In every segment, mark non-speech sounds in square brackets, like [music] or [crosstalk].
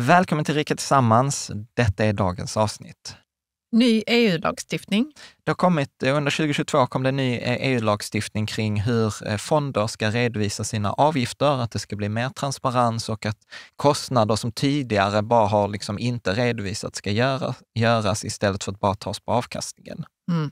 Välkommen till Riket Tillsammans. Detta är dagens avsnitt. Ny EU-lagstiftning. Eh, under 2022 kom det ny EU-lagstiftning e kring hur eh, fonder ska redovisa sina avgifter, att det ska bli mer transparens och att kostnader som tidigare bara har liksom inte redovisats ska göra, göras istället för att bara tas på avkastningen. Mm.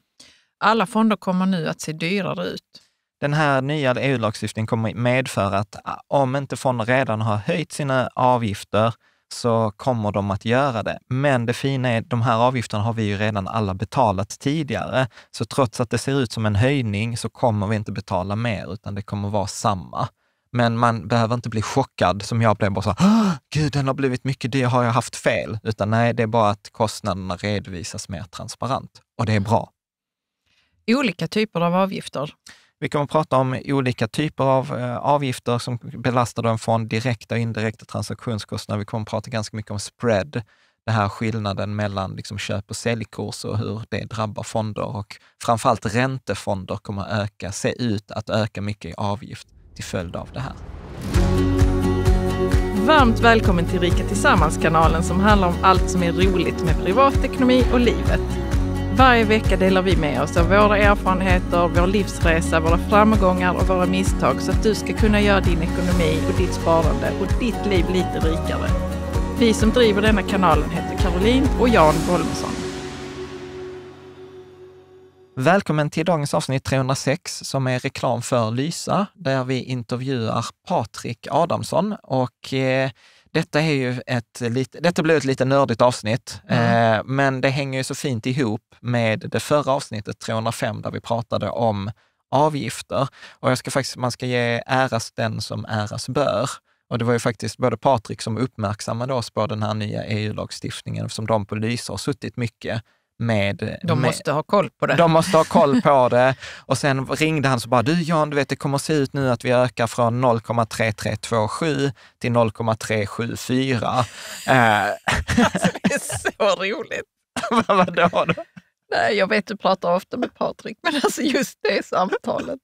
Alla fonder kommer nu att se dyrare ut. Den här nya EU-lagstiftningen kommer medföra att eh, om inte fonder redan har höjt sina avgifter så kommer de att göra det. Men det fina är, de här avgifterna har vi ju redan alla betalat tidigare, så trots att det ser ut som en höjning så kommer vi inte betala mer, utan det kommer vara samma. Men man behöver inte bli chockad som jag blev, bara så gud, den har blivit mycket dyr, har jag haft fel? Utan nej, det är bara att kostnaderna redovisas mer transparent och det är bra. Olika typer av avgifter? Vi kommer att prata om olika typer av eh, avgifter som belastar dem från direkta och indirekta transaktionskostnader. Vi kommer att prata ganska mycket om spread, den här skillnaden mellan liksom köp och säljkurs och hur det drabbar fonder och framförallt räntefonder kommer att öka, se ut att öka mycket i avgift till följd av det här. Varmt välkommen till Rika Tillsammans-kanalen som handlar om allt som är roligt med privatekonomi och livet. Varje vecka delar vi med oss av våra erfarenheter, vår livsresa, våra framgångar och våra misstag så att du ska kunna göra din ekonomi och ditt sparande och ditt liv lite rikare. Vi som driver denna kanalen heter Caroline och Jan Bolmesson. Välkommen till dagens avsnitt 306 som är reklam för Lysa, där vi intervjuar Patrik Adamsson och eh, detta, är ju ett, detta blev ett lite nördigt avsnitt, mm. men det hänger ju så fint ihop med det förra avsnittet, 305, där vi pratade om avgifter. Och jag ska faktiskt, man ska ge äras den som äras bör. Och det var ju faktiskt både Patrik som uppmärksammade oss på den här nya EU-lagstiftningen, som de på Lysa har suttit mycket med... De måste med, ha koll på det. De måste ha koll på [laughs] det. Och sen ringde han så bara, du Jan, du vet det kommer se ut nu att vi ökar från 0,3327 till 0,374. [laughs] alltså, det är så roligt. [laughs] Vad då? då? Nej, jag vet du pratar ofta med Patrik, men alltså just det samtalet.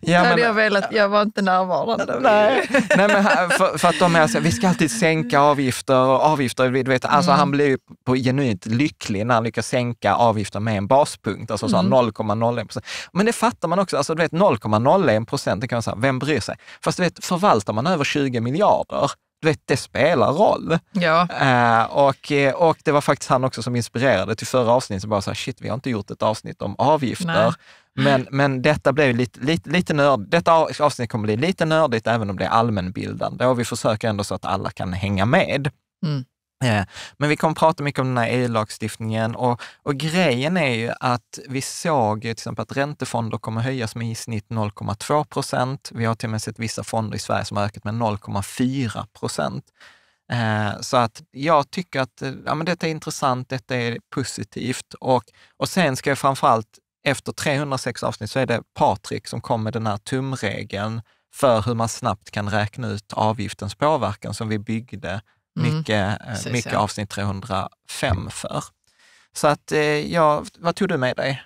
Ja, men, jag velat, jag var inte närvarande. Nej, nej men eh, för, för, att de är så, vi ska alltid sänka avgifter och avgifter, du vet, alltså mm. han blir på genuint lycklig när han lyckas sänka avgifter med en baspunkt, alltså mm. 0,01 procent. Men det fattar man också, alltså du vet 0,01 procent, det kan man säga, vem bryr sig? Fast du vet, förvaltar man över 20 miljarder, du vet, det spelar roll. Ja. Eh, och, eh, och det var faktiskt han också som inspirerade till förra avsnittet, som bara sa, shit, vi har inte gjort ett avsnitt om avgifter. Men, men detta blev lite, lite, lite nörd, detta avsnitt kommer bli lite nördigt även om det är allmänbildande och vi försöker ändå så att alla kan hänga med. Mm. Eh, men vi kommer prata mycket om den här EU-lagstiftningen och, och, grejen är ju att vi såg till exempel att räntefonder kommer höjas med i snitt 0,2 procent. Vi har till och med sett vissa fonder i Sverige som har ökat med 0,4 procent. Eh, så att jag tycker att eh, ja, men detta är intressant, detta är positivt och, och sen ska jag framförallt, efter 306 avsnitt så är det Patrik som kom med den här tumregeln för hur man snabbt kan räkna ut avgiftens påverkan som vi byggde Mm. Mycket mm. Eh, Micke avsnitt 305 för. Så att, eh, ja, vad tog du med dig?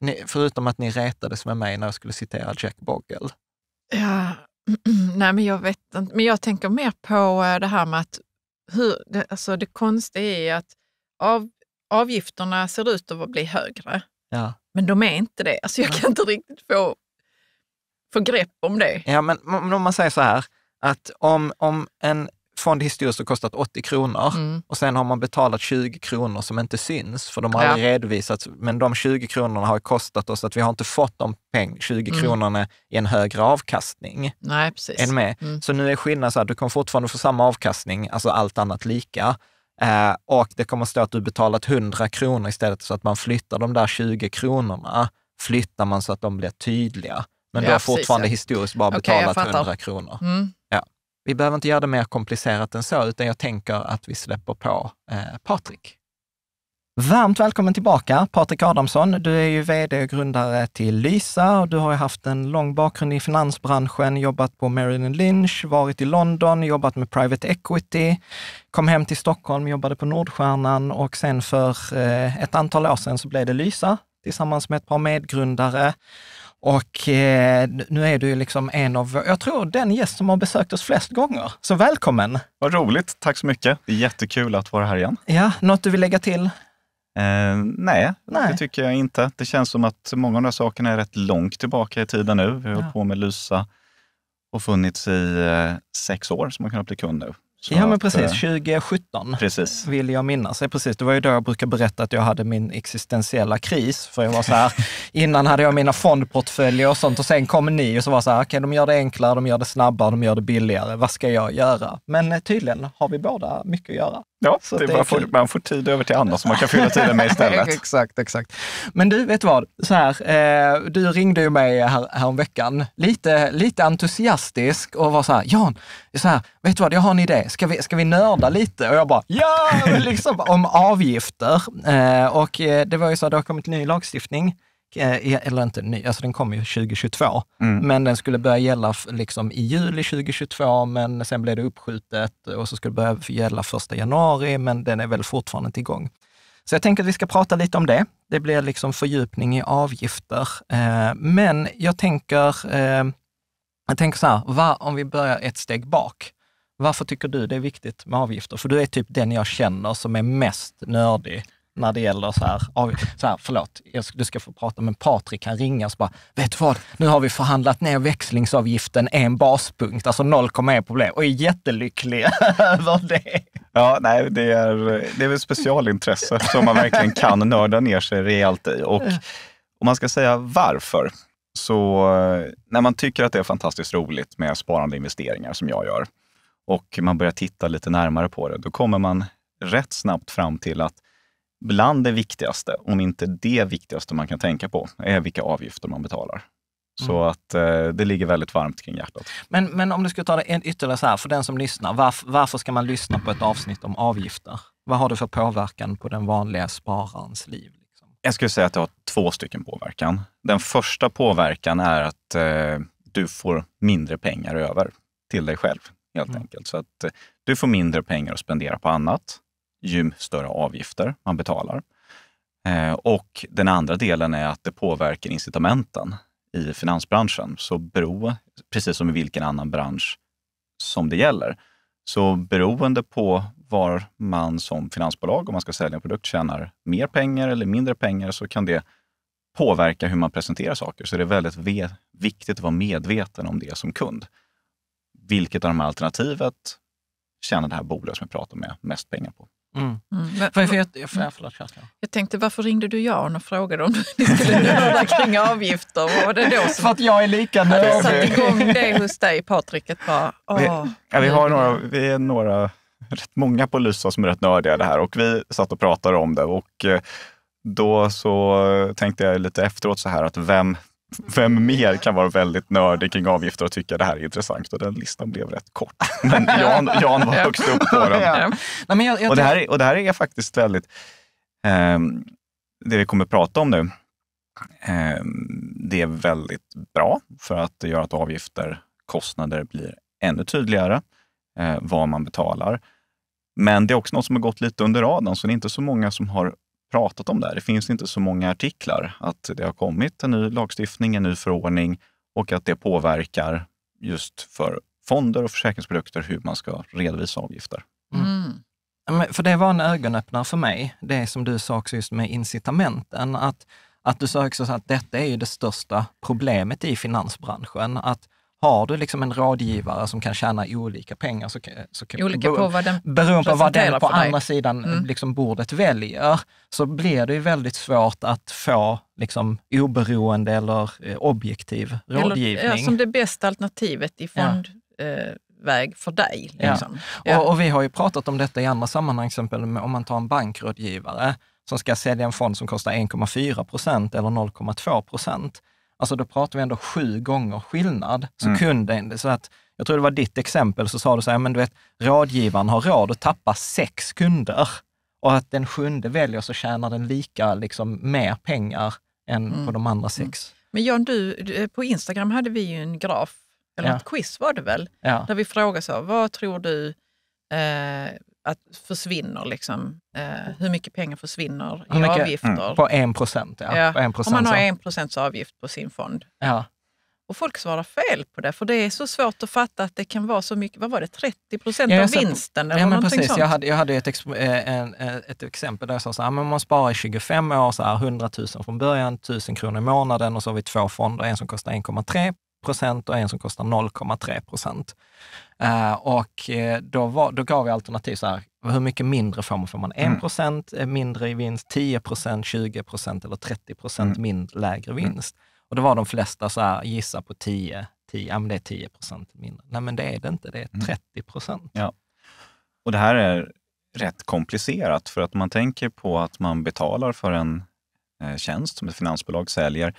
Ni, förutom att ni retades med mig när jag skulle citera Jack Bogle. Ja, [clears throat] nej men jag vet inte. Men jag tänker mer på eh, det här med att hur, det, alltså det konstiga är att av, avgifterna ser ut att bli högre. Ja. Men de är inte det. Alltså jag kan inte riktigt få, få grepp om det. Ja, men om man säger så här, att om, om en har kostat 80 kronor mm. och sen har man betalat 20 kronor som inte syns, för de har ja. aldrig redovisats. Men de 20 kronorna har kostat oss att vi har inte fått de peng 20 mm. kronorna i en högre avkastning. Nej, precis. Är med? Mm. Så nu är skillnaden så här, du kommer fortfarande få samma avkastning, alltså allt annat lika. Eh, och det kommer stå att du betalat 100 kronor istället, så att man flyttar de där 20 kronorna, flyttar man så att de blir tydliga. Men ja, du har precis, fortfarande ja. historiskt bara okay, betalat 100 kronor. Mm. Vi behöver inte göra det mer komplicerat än så, utan jag tänker att vi släpper på eh, Patrik. Varmt välkommen tillbaka, Patrik Adamsson. Du är ju vd och grundare till Lysa och du har ju haft en lång bakgrund i finansbranschen, jobbat på Merrill Lynch, varit i London, jobbat med private equity, kom hem till Stockholm, jobbade på Nordstjärnan och sen för eh, ett antal år sedan så blev det Lysa tillsammans med ett par medgrundare. Och eh, nu är du ju liksom en av, jag tror den gäst som har besökt oss flest gånger. Så välkommen! Vad roligt, tack så mycket. Det är jättekul att vara här igen. Ja, något du vill lägga till? Eh, nej, nej, det tycker jag inte. Det känns som att många av de här sakerna är rätt långt tillbaka i tiden nu. Vi har ja. hållit på med Lysa och funnits i eh, sex år, som man kan bli kund nu. Ja, men precis. 2017 eh, precis. vill jag minnas. Ja, precis. Det var ju då jag brukade berätta att jag hade min existentiella kris. För jag var så här, [laughs] innan hade jag mina fondportföljer och sånt och sen kom ni och så var så här, okej, okay, de gör det enklare, de gör det snabbare, de gör det billigare. Vad ska jag göra? Men eh, tydligen har vi båda mycket att göra. Ja, så det, det man, får, man, får, tid över till annat som man kan fylla tiden med istället. [laughs] exakt, exakt. Men du, vet vad? Så här, eh, du ringde ju mig här, häromveckan, lite, lite entusiastisk och var så här, Jan, så här, vet du vad, jag har en idé. Ska vi, ska vi nörda lite? Och jag bara, ja! Liksom, om avgifter. Eh, och eh, det var ju så att det har kommit ny lagstiftning Eh, e- eller inte ny, alltså den kom ju 2022, mm. men den skulle börja gälla liksom i juli 2022, men sen blev det uppskjutet och så skulle det börja gälla första januari, men den är väl fortfarande inte igång. Så jag tänker att vi ska prata lite om det. Det blir liksom fördjupning i avgifter. Eh, men jag tänker, eh, jag tänker så här, om vi börjar ett steg bak. Varför tycker du det är viktigt med avgifter? För du är typ den jag känner som är mest nördig när det gäller så här, så här förlåt, du ska få prata, men Patrik kan ringa och bara, vet du vad, nu har vi förhandlat ner växlingsavgiften en baspunkt, alltså 0,1 problem, och är jättelycklig [laughs] över det. Ja, nej, det är, det är väl specialintresse som man verkligen kan nörda ner sig rejält i. Och om man ska säga varför, så eh, när man tycker att det är fantastiskt roligt med sparande investeringar som jag gör och man börjar titta lite närmare på det, då kommer man rätt snabbt fram till att bland det viktigaste, om inte det viktigaste man kan tänka på, är vilka avgifter man betalar. Mm. Så att eh, det ligger väldigt varmt kring hjärtat. Men, men om du skulle ta det en, ytterligare så här, för den som lyssnar, varf, varför ska man lyssna på ett avsnitt om avgifter? Vad har det för påverkan på den vanliga spararens liv? Liksom? Jag skulle säga att det har två stycken påverkan. Den första påverkan är att eh, du får mindre pengar över till dig själv helt mm. enkelt. Så att eh, du får mindre pengar att spendera på annat ju större avgifter man betalar. Eh, och den andra delen är att det påverkar incitamenten i finansbranschen. Så bero, precis som i vilken annan bransch som det gäller, så beroende på var man som finansbolag, om man ska sälja en produkt, tjänar mer pengar eller mindre pengar så kan det påverka hur man presenterar saker. Så det är väldigt viktigt att vara medveten om det som kund. Vilket av de här alternativet tjänar det här bolaget som jag pratar med mest pengar på? Mm. Mm. Men, för jag, för, förlåt, jag tänkte, varför ringde du Jan och frågade om ni [laughs] skulle nörda kring avgifter? Var det då som för att jag är lika nördig. Hade satte igång det hos dig, Patrik? Att bara, vi, ja, vi, har några, vi är några, rätt många på Lysa som är rätt nördiga i det här och vi satt och pratade om det. Och eh, då så tänkte jag lite efteråt så här att vem, vem mer kan vara väldigt nördig kring avgifter och tycka det här är intressant? Och den listan blev rätt kort. Men Jan, Jan var högst upp på den. och, det här är, det här är faktiskt väldigt, eh, det vi kommer prata om nu, eh, det är väldigt bra för att det gör att avgifter, kostnader blir ännu tydligare eh, vad man betalar. Men det är också något som har gått lite under radarn, så det är inte så många som har pratat om det här. Det finns inte så många artiklar att det har kommit en ny lagstiftning, en ny förordning och att det påverkar just för fonder och försäkringsprodukter hur man ska redovisa avgifter. Mm. mm. För det var en ögonöppnare för mig, det som du sa också just med incitamenten. Att, att du sa också att detta är ju det största problemet i finansbranschen. Att har du liksom en rådgivare som kan tjäna olika pengar, så, så kan, olika på vad den beroende på vad den på andra sidan mm. liksom bordet väljer, så blir det ju väldigt svårt att få liksom, oberoende eller eh, objektiv rådgivning. Eller, ja, som det bästa alternativet i fondväg ja. Eh, väg för dig. Liksom. Ja. Och, och, vi har ju pratat om detta i andra sammanhang, till exempel om man tar en bankrådgivare som ska sälja en fond som kostar 1,4 procent eller 0,2 procent Alltså då pratar vi ändå sju gånger skillnad. Så mm. kunden, så att, jag tror det var ditt exempel, så sa du så här, men du vet, rådgivaren har råd att tappa sex kunder och att den sjunde väljer så tjänar den lika, liksom mer pengar än mm. på de andra mm. sex. Mm. Men John, du, på Instagram hade vi ju en graf, eller ja. ett quiz var det väl, ja. där vi frågade så, vad tror du eh, att försvinner. Liksom, eh, mm. hur mycket pengar försvinner i mycket, avgifter? Mm, på en procent, ja. ja. Om man har en procents avgift på sin fond. Ja. Och folk svarar fel på det, för det är så svårt att fatta att det kan vara så mycket, vad var det, 30 procent av vinsten? Eller ja, men precis. Sånt. Jag hade, jag hade ett, eh, en, eh, ett exempel där jag sa så här, men man sparar i 25 år, så här, 100 000 från början, 1000 kronor i månaden och så har vi två fonder, en som kostar 1,3 procent och en som kostar 0,3 procent. Uh, och eh, då, var, då gav jag alternativ så här, hur mycket mindre får man? Får man 1 mm. procent mm. mindre i vinst, 10 procent, 20 procent eller 30 procent mm. lägre mm. vinst? Och då var de flesta så här, gissa på 10, 10, ja men det är 10 procent mindre. Nej men det är det inte, det är 30 mm. procent. Ja. Och det här är rätt komplicerat för att man tänker på att man betalar för en tjänst som ett finansbolag säljer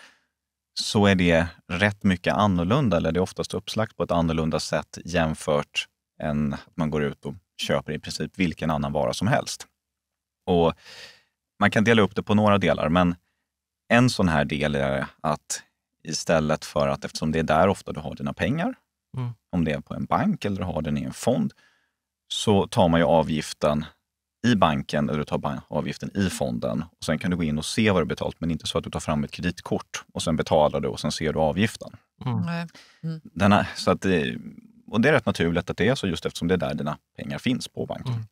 så är det rätt mycket annorlunda, eller det är oftast uppslagt på ett annorlunda sätt jämfört än att man går ut och köper i princip vilken annan vara som helst. Och Man kan dela upp det på några delar, men en sån här del är att istället för att, eftersom det är där ofta du har dina pengar, mm. om det är på en bank eller du har den i en fond, så tar man ju avgiften i banken eller du tar avgiften i fonden. Och sen kan du gå in och se vad du betalt, men inte så att du tar fram ett kreditkort och sen betalar du och sen ser du avgiften. Mm. Mm. Denna, så att det, eh, och det är rätt naturligt att det är så just eftersom det är där dina pengar finns på banken. Mm.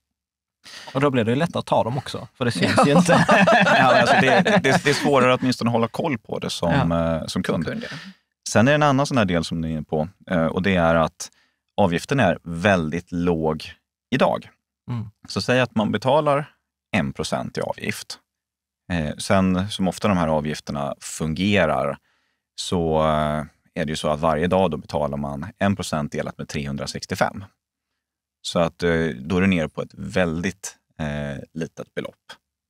Och då blir det lättare att ta dem också, för det [laughs] syns ja. ju inte. [laughs] ja, alltså det, det, det, är svårare att åtminstone hålla koll på det som, ja. Eh, som kund. Som kund ja. Sen är det en annan sån här del som ni är inne på eh, och det är att avgiften är väldigt låg idag. Mm. Så säg att man betalar 1 i avgift. Eh, sen, som ofta de här avgifterna fungerar, så eh, är det ju så att varje dag då betalar man 1 delat med 365. Så att eh, då är du nere på ett väldigt eh, litet belopp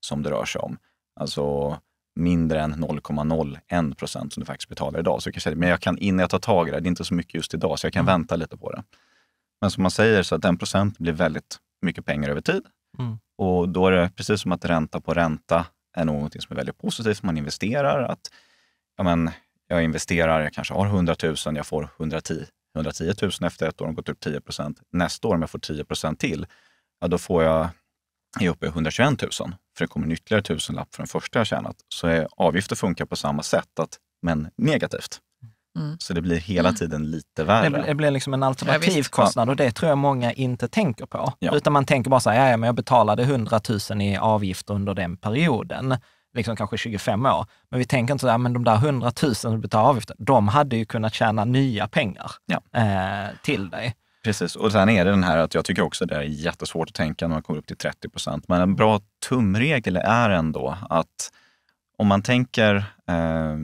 som det rör sig om. Alltså mindre än 0,01 procent som du faktiskt betalar idag. Så du kan säga, men jag kan, innan jag tar tag i det, det är inte så mycket just idag, så jag kan mm. vänta lite på det. Men som man säger, så att den procent blir väldigt mycket pengar över tid. Mm. Och då är det precis som att ränta på ränta är någonting som är väldigt positivt. Man investerar. att ja, men, Jag investerar, jag kanske har 100 000, jag får 110, 110 000 efter ett år, de gått upp 10 Nästa år om jag får 10 till, ja, då får jag är uppe i 121 000, för det kommer en ytterligare tusenlapp för den första jag tjänat, så avgifter funkar på samma sätt, att, men negativt. Mm. Så det blir hela mm. tiden lite värre. Det blir liksom en alternativ ja, kostnad och det tror jag många inte tänker på. Ja. Utan man tänker bara så här, ja, men jag betalade 100 000 i avgift under den perioden, liksom kanske 25 år. Men vi tänker inte så här, men de där 100 000 du betalade avgift, de hade ju kunnat tjäna nya pengar ja. eh, till dig. Precis, och sen är det den här att jag tycker också det är jättesvårt att tänka när man kommer upp till 30 procent. Men en bra tumregel är ändå att om man tänker eh,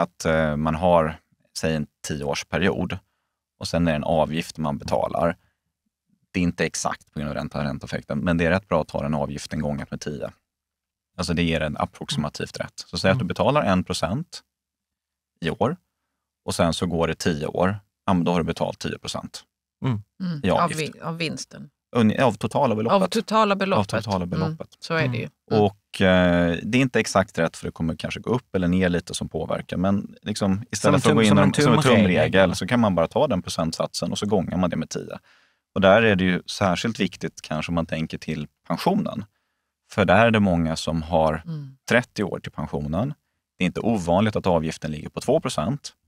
att eh, man har, säg en tioårsperiod och sen är det en avgift man betalar. Det är inte exakt på grund av ränta ränteeffekten, men det är rätt bra att ta den avgiften gångat med tio. Alltså det ger en approximativt rätt. Så säg att du mm. betalar en procent i år och sen så går det tio år, ja, men då har du betalat 10 procent mm. i mm, avgift. Av, vin av vinsten. Av totala beloppet. Av totala beloppet. Av totala mm, beloppet. Mm, så är det ju. Mm. mm. Och eh, det är inte exakt rätt för det kommer kanske gå upp eller ner lite som påverkar. Men liksom, istället som för att gå in som en, som en tumregel så kan man bara ta den procentsatsen och så gångar man det med 10. Och där är det ju särskilt viktigt kanske om man tänker till pensionen. För där är det många som har mm. 30 år till pensionen. Det är inte ovanligt att avgiften ligger på 2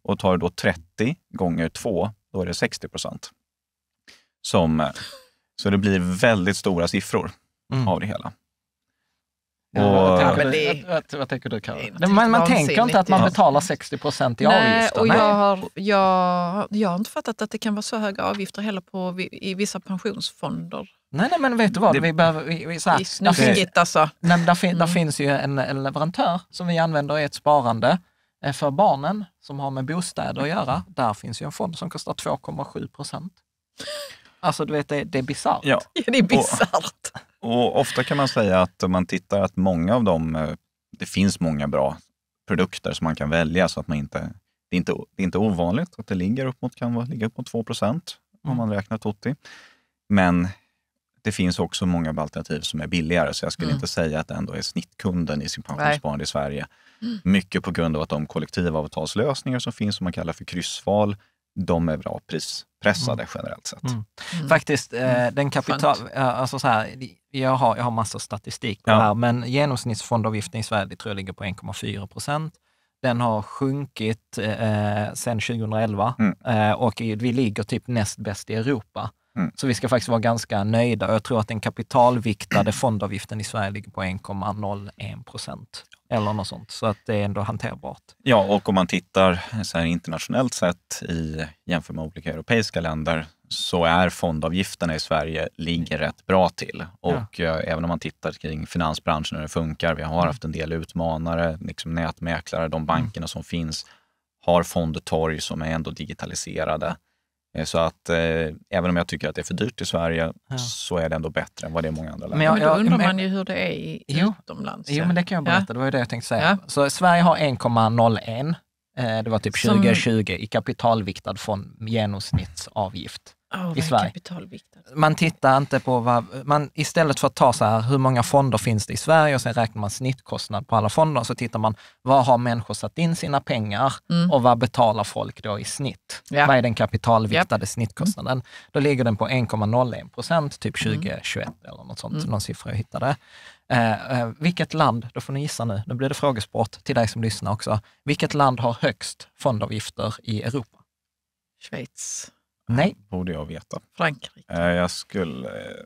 och tar du då 30 gånger 2, då är det 60 som eh, så det blir väldigt stora siffror mm. av det hela. Och, ja, vad, tänker du Karin? Man, man tänker inte att man betalar 60 procent i avgifter. Nej, och jag, har, jag, jag har inte fattat att det kan vara så höga avgifter heller på, i vissa pensionsfonder. Nej, nej, men vet du vad? Det, vi behöver, vi, vi, så här, där, finns, alltså. nej, där, fin, där mm. finns ju en, en, leverantör som vi använder i ett sparande eh, för barnen som har med bostäder att göra. Där finns ju en fond som kostar 2,7 procent. Alltså du vet, det, det är bisarrt. Ja. ja. det är bisarrt. Och, och, ofta kan man säga att om man tittar att många av dem, eh, det finns många bra produkter som man kan välja så att man inte, det är inte, det är inte ovanligt att det ligger upp mot, kan ligga upp mot 2 procent om mm. man räknar TOTI. Men det finns också många alternativ som är billigare, så jag skulle mm. inte säga att det ändå är snittkunden i sin pensionssparande i Sverige. Mm. Mycket på grund av att de kollektivavtalslösningar som finns, som man kallar för kryssval, de är bra pris pressade mm. generellt sett. Mm. Mm. Faktiskt, eh, mm. den kapital... Alltså så här, jag, har, jag har massa statistik på ja. det här, men genomsnittsfondavgiften i Sverige tror jag ligger på 1,4 procent. Den har sjunkit eh, eh sedan 2011 mm. eh, och vi ligger typ näst bäst i Europa. Mm. Så vi ska faktiskt vara ganska nöjda jag tror att den kapitalviktade [clears throat] fondavgiften i Sverige ligger på 1,01 procent eller något sånt. Så att det är ändå hanterbart. Ja, och om man tittar så här internationellt sett i, jämför med olika europeiska länder så är fondavgifterna i Sverige ligger rätt bra till. Och ja. Eh, även om man tittar kring finansbranschen hur det funkar, vi har mm. haft en del utmanare, liksom nätmäklare, de mm. bankerna som finns har fondtorg som är ändå digitaliserade. Eh, så att eh, även om jag tycker att det är för dyrt i Sverige ja. så är det ändå bättre än vad det är i många andra länder. Men, jag, jag, då undrar men, man ju hur det är i jo, utomlands. Jo, men det kan jag berätta. Ja. Det var ju det jag tänkte säga. Ja. Så Sverige har 1,01. Eh, det var typ 2020 Som... i kapitalviktad från genomsnittsavgift. Oh, i Sverige. Alltså. Man tittar inte på vad, man, istället för att ta så här, hur många fonder finns det i Sverige och sen räknar man snittkostnad på alla fonder, så tittar man, vad har människor satt in sina pengar mm. och vad betalar folk då i snitt? Ja. Vad är den kapitalviktade ja. snittkostnaden? Mm. Då ligger den på 1,01 procent, typ 2021 mm. eller något sånt, mm. någon siffra jag hittade. Eh, eh, vilket land, då får ni gissa nu, nu blir det frågesport till dig som lyssnar också, vilket land har högst fondavgifter i Europa? Schweiz. Nej. Borde jag veta. Frankrike. Eh, jag skulle... Eh,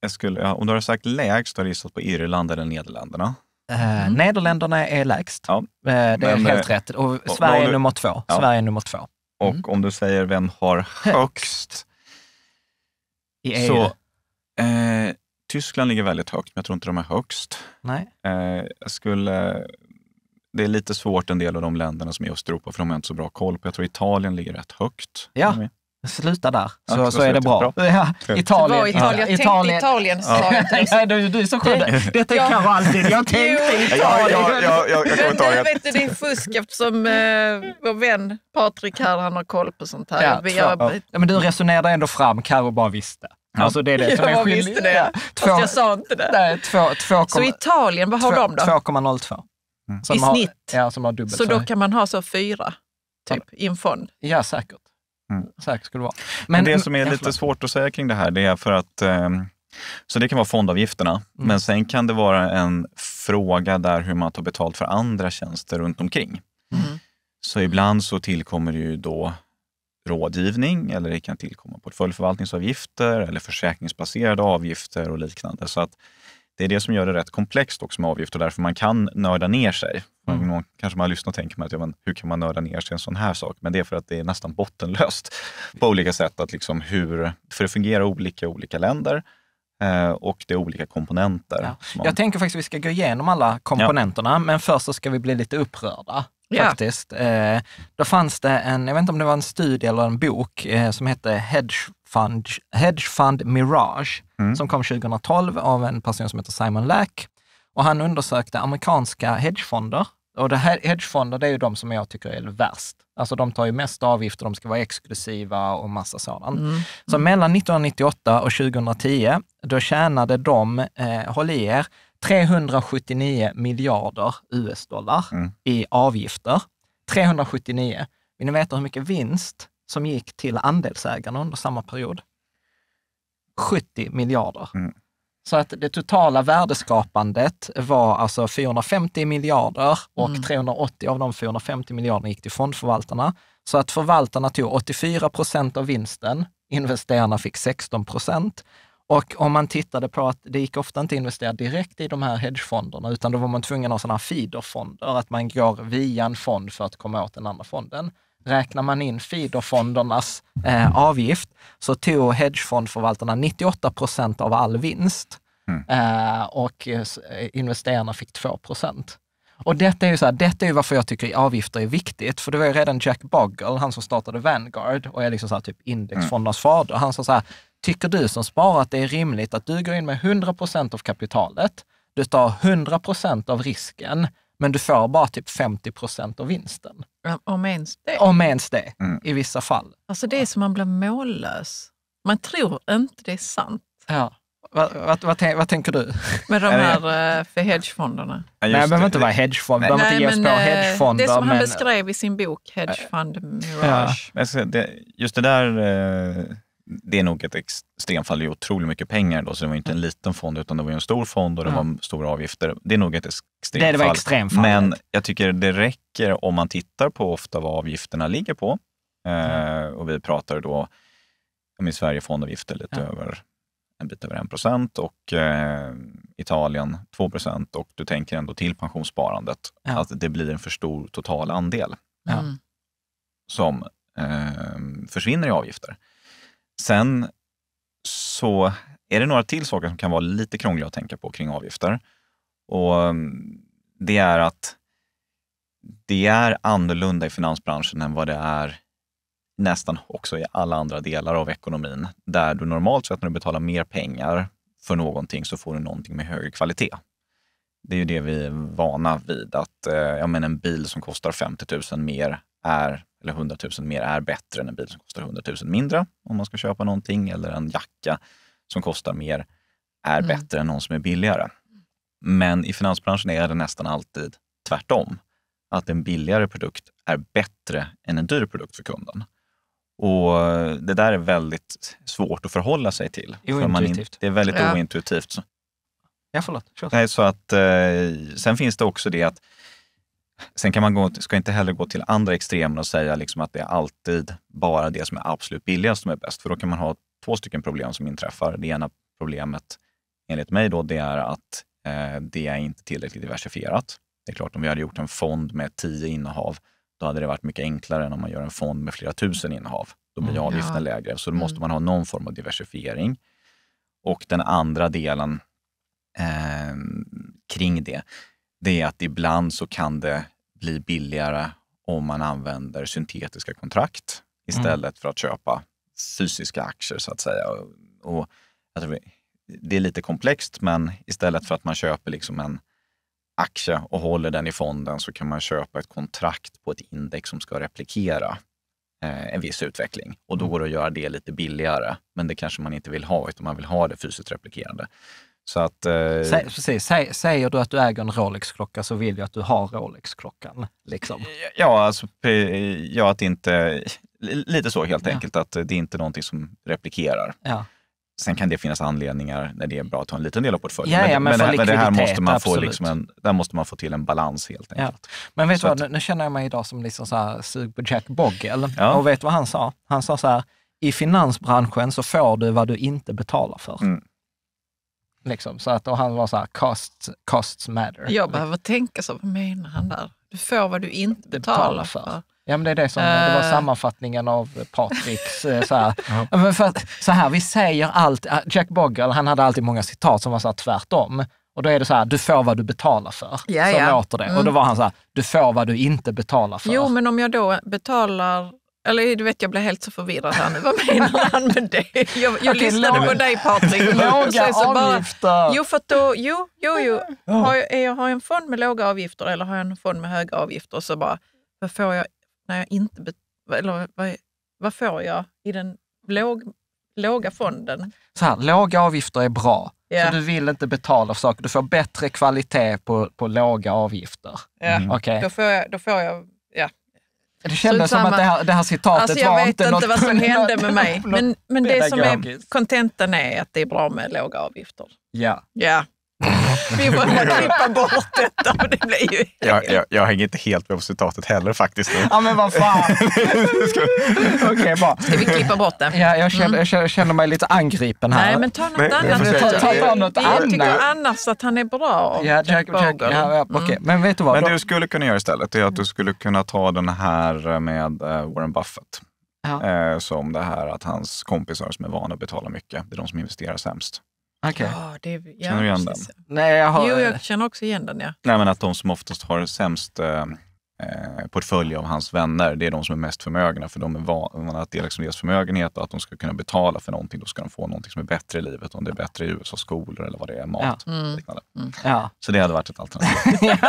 jag skulle ja, om du har sagt lägst har du gissat på Irland eller Nederländerna. Eh, mm. Nederländerna är lägst. Ja, det är men, helt rätt. Och, och Sverige, är nummer två. Ja. Sverige är nummer två. Och mm. om du säger vem har högst? I EU? Så, e eh, Tyskland ligger väldigt högt, men jag tror inte de är högst. Nej. Eh, jag skulle det är lite svårt en del av de länderna som är i Östeuropa, för de har inte så bra koll på. Jag tror Italien ligger rätt högt. Ja, sluta där, så, ja, så, så är det bra. bra. Ja, Italien. Det Italien. Italien. Italien. Ja. [laughs] Du, du är så skön. Detta är Carro alltid. Jag tänkte Italien. Ja, ja, ja, jag, jag kommer ta det. Vet du, det är fusk eftersom eh, vår vän Patrik här, han har koll på sånt här. Ja, jag, ja. men du resonerade ändå fram, Carro bara visste. Alltså det är det som jag är visste det, två, fast jag sa inte det. Nej, två, två, så Italien, vad har de då? 2,02. Mm. I snitt. Har, ja, som har dubbelt så, så då kan man ha så fyra typ, i en fond? Ja, säkert. Mm. Säkert skulle det vara. Men, men det som är lite svårt att säga kring det här, det är för att ehm, så det kan vara fondavgifterna, mm. men sen kan det vara en fråga där hur man tar betalt för andra tjänster runt omkring. Mm. mm. Så ibland så tillkommer det ju då rådgivning eller det kan tillkomma portföljförvaltningsavgifter eller försäkringsbaserade avgifter och liknande. Så att det är det som gör det rätt komplext också med avgifter. därför man kan nörda ner sig. Mm. Man, kanske man lyssnar och tänker att ja, men hur kan man nörda ner sig i en sån här sak? Men det är för att det är nästan bottenlöst på olika sätt. Att liksom hur, för det fungerar olika i olika länder eh, och det är olika komponenter. Ja. Man... Jag tänker faktiskt att vi ska gå igenom alla komponenterna, ja. men först så ska vi bli lite upprörda. Ja. Faktiskt. Eh, då fanns det en, jag vet inte om det var en studie eller en bok, eh, som hette Hedge Fund, Hedge Fund Mirage mm. som kom 2012 av en person som heter Simon Lack. Och han undersökte amerikanska hedgefonder. Och det här, hedgefonder, det är ju de som jag tycker är värst. Alltså de tar ju mest avgifter, de ska vara exklusiva och massa sådant. Mm. mm. Så mellan 1998 och 2010, då tjänade de, eh, håll i er, 379 miljarder US-dollar mm. i avgifter. 379. Vill ni veta hur mycket vinst som gick till andelsägarna under samma period. 70 miljarder. Mm. Så att det totala värdeskapandet var alltså 450 miljarder och mm. 380 av de 450 miljarderna gick till fondförvaltarna. Så att förvaltarna tog 84 procent av vinsten, investerarna fick 16 procent. Och om man tittade på att det gick ofta inte att investera direkt i de här hedgefonderna, utan då var man tvungen att ha sådana här feederfonder, att man går via en fond för att komma åt den andra fonden räknar man in feederfondernas eh, avgift så tog hedgefondförvaltarna 98 procent av all vinst mm. eh, och eh, eh, investerarna fick 2 procent. Och detta är ju så här, detta är varför jag tycker avgifter är viktigt, för det var ju redan Jack Bogle, han som startade Vanguard och är liksom så här, typ indexfondernas mm. fader, han sa så här, tycker du som sparar att det är rimligt att du går in med 100 procent av kapitalet, du tar 100 procent av risken men du får bara typ 50 procent av vinsten. Om ens det. Om ens det, mm. i vissa fall. Alltså det är som man blir mållös. Man tror inte det är sant. Ja. Vad, vad, vad, vad tänker du? Med de här eh, för hedgefonderna. Ja, nej, det behöver inte vara hedgefond. Man behöver inte ge oss på hedgefonder. Eh, det som men... han beskrev i sin bok, Hedgefund Mirage. Ja. Just det där eh, det är nog ett extremfall. Det är otroligt mycket pengar då, så det var inte en mm. liten fond utan det var en stor fond och det mm. var stora avgifter. Det är nog ett extremfall. Det, var extremfall. Men jag tycker det räcker om man tittar på ofta vad avgifterna ligger på. Mm. Eh, och vi pratar då om i Sverige fondavgifter lite mm. över en bit över 1 procent och eh, Italien 2 procent och du tänker ändå till pensionssparandet att alltså, det blir en för stor total andel mm. som eh, försvinner i avgifter. Sen så är det några till saker som kan vara lite krångliga att tänka på kring avgifter. Och mm, det är att det är annorlunda i finansbranschen än vad det är nästan också i alla andra delar av ekonomin. Där du normalt sett när du betalar mer pengar för någonting så får du någonting med högre kvalitet. Det är ju det vi är vana vid, att eh, ja, men en bil som kostar 50 000 mer är, eller 100 000 mer är bättre än en bil som kostar 100 000 mindre om man ska köpa någonting eller en jacka som kostar mer är mm. bättre än någon som är billigare. Men i finansbranschen är det nästan alltid tvärtom. Att en billigare produkt är bättre än en dyr produkt för kunden. Och Det där är väldigt svårt att förhålla sig till. Ointuitivt. In, det är väldigt ja. ointuitivt. Ja, förlåt. så att, eh, sen finns det också det att Sen kan man gå, ska inte heller gå till andra extremer och säga liksom att det är alltid bara det som är absolut billigast som är bäst. För då kan man ha två stycken problem som inträffar. Det ena problemet, enligt mig, då, det är att eh, det är inte tillräckligt diversifierat. Det är klart, om vi hade gjort en fond med tio innehav, då hade det varit mycket enklare än om man gör en fond med flera tusen innehav. Då blir mm, avgiften ja. lägre. Så då mm. måste man ha någon form av diversifiering. Och den andra delen eh, kring det det är att ibland så kan det bli billigare om man använder syntetiska kontrakt mm. istället mm. för att köpa fysiska aktier så att säga. Och, och det är lite komplext, men istället för att man köper liksom en aktie och håller den i fonden så kan man köpa ett kontrakt på ett index som ska replikera eh, en viss utveckling. Och då mm. går det att göra det lite billigare, men det kanske man inte vill ha, utan man vill ha det fysiskt replikerande. Så att, eh... Sä, precis. Sä, säger du att du äger en Rolex-klocka så vill jag att du har Rolex-klockan. Liksom. Ja, alltså, ja, att inte... Lite så helt ja. enkelt, att det är inte någonting som replikerar. Ja. Sen kan det finnas anledningar när det är bra att ha en liten del av portföljen. Ja, ja, men, men, men, det här måste man, få liksom en, där måste man få till en balans helt enkelt. Ja. Men vet du vad, att... nu känner jag mig idag som liksom så här, sug på Jack Bogle. Ja. Och vet du vad han sa? Han sa så här, i finansbranschen så får du vad du inte betalar för. Mm. Liksom, så att, och han var så här, costs, costs matter. Jag behöver tänka så, vad menar han där? Du får vad du inte betalar, för. för. Ja, men det, är det, som, det var eh. sammanfattningen av Patriks... Eh, så här, [laughs] men för så här, vi säger allt... Eh, Jack Bogle, han hade alltid många citat som var så här, tvärtom. Och då är det så här, du får vad du betalar för. Ja, så ja. låter det. Mm. Och då mm. var han så här, du får vad du inte betalar för. Jo, men om jag då betalar eller du vet, jag blev helt så förvirrad här nu. Vad menar han med det? Jag, jag okay, lyssnade på dig Patrik. [laughs] Låga så avgifter. Bara, jo, för då, jo, jo, jo. Har jag, är jag, har jag en fond med låga avgifter eller har jag en fond med höga avgifter? så bara, vad får jag när jag inte eller vad, vad får jag i den låg, låga fonden? Så här, låga avgifter är bra. Yeah. Så du vill inte betala för saker. Du får bättre kvalitet på, på låga avgifter. Yeah. Mm. Okay. Då, får jag, då får jag det kändes som att det här, det här citatet alltså var inte Jag vet inte vad som [laughs] hände med mig. Men, men det som är kontentan är att det är bra med låga avgifter. Ja. ja. Vi får klippa bort detta. Det blir ju... jag, jag, jag hänger inte helt med på citatet heller faktiskt. Ja, men vad fan. [laughs] Okej, okay, bra. Ska vi klippa bort det? Ja, jag, känner, mm. jag känner mig lite angripen här. Nej, men ta något Nej, annat. Jag, ta, ta, ta något jag annat. tycker annars att han är bra. Ja, Jack, Jack, ja, ja, okay. mm. Men vet du vad? Men det du skulle kunna göra istället är att du skulle kunna ta den här med eh, Warren Buffett. Ja. Eh, som det här att hans kompisar som är vana att betala mycket, det är de som investerar sämst. Okay. Ja, det, ja, känner du igen den? Nej, jag har... Jo, jag känner också igen den. Ja. Nej, men att de som oftast har sämst eh, eh portfölj av hans vänner, det är de som är mest förmögna. För de är vana att det är liksom deras förmögenhet och att de ska kunna betala för någonting. Då ska de få någonting som är bättre i livet. Om det är bättre i USA-skolor eller vad det är, mat ja. Mm. liknande. Mm. Ja. Så det hade varit ett alternativ. [laughs] [laughs]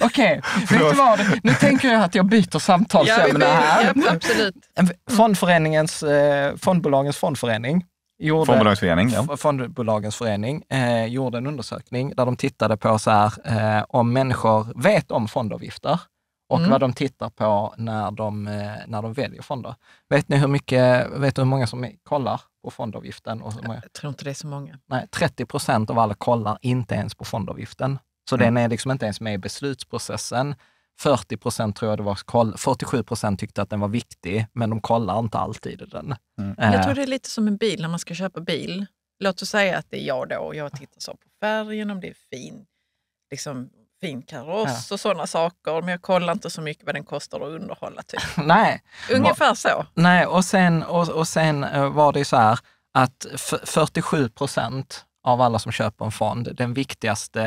Okej, okay. Nu tänker jag att jag byter samtalsämne här. Ja, absolut. Fondföreningens, eh, fondbolagens fondförening Gjorde, fondbolagsförening, ja. Fondbolagens förening eh, gjorde en undersökning där de tittade på så här, eh, om människor vet om fondavgifter och mm. vad de tittar på när de, eh, när de väljer fonder. Vet ni hur, mycket, vet hur många som kollar på fondavgiften? Och hur många? Jag tror inte det är så många. Nej, 30 procent av alla kollar inte ens på fondavgiften. Så mm. den är liksom inte ens med i beslutsprocessen. 40 procent tror jag det var, 47 procent tyckte att den var viktig, men de kollar inte alltid den. Mm. Eh. Jag tror det är lite som en bil när man ska köpa bil. Låt oss säga att det är jag då och jag tittar så på färgen, om det är fin, liksom, fin kaross ja. och sådana saker. Men jag kollar inte så mycket vad den kostar att underhålla. Typ. [laughs] Nej. Ungefär så. Nej, och sen, och, och sen eh, var det så här att 47 procent av alla som köper en fond, den viktigaste,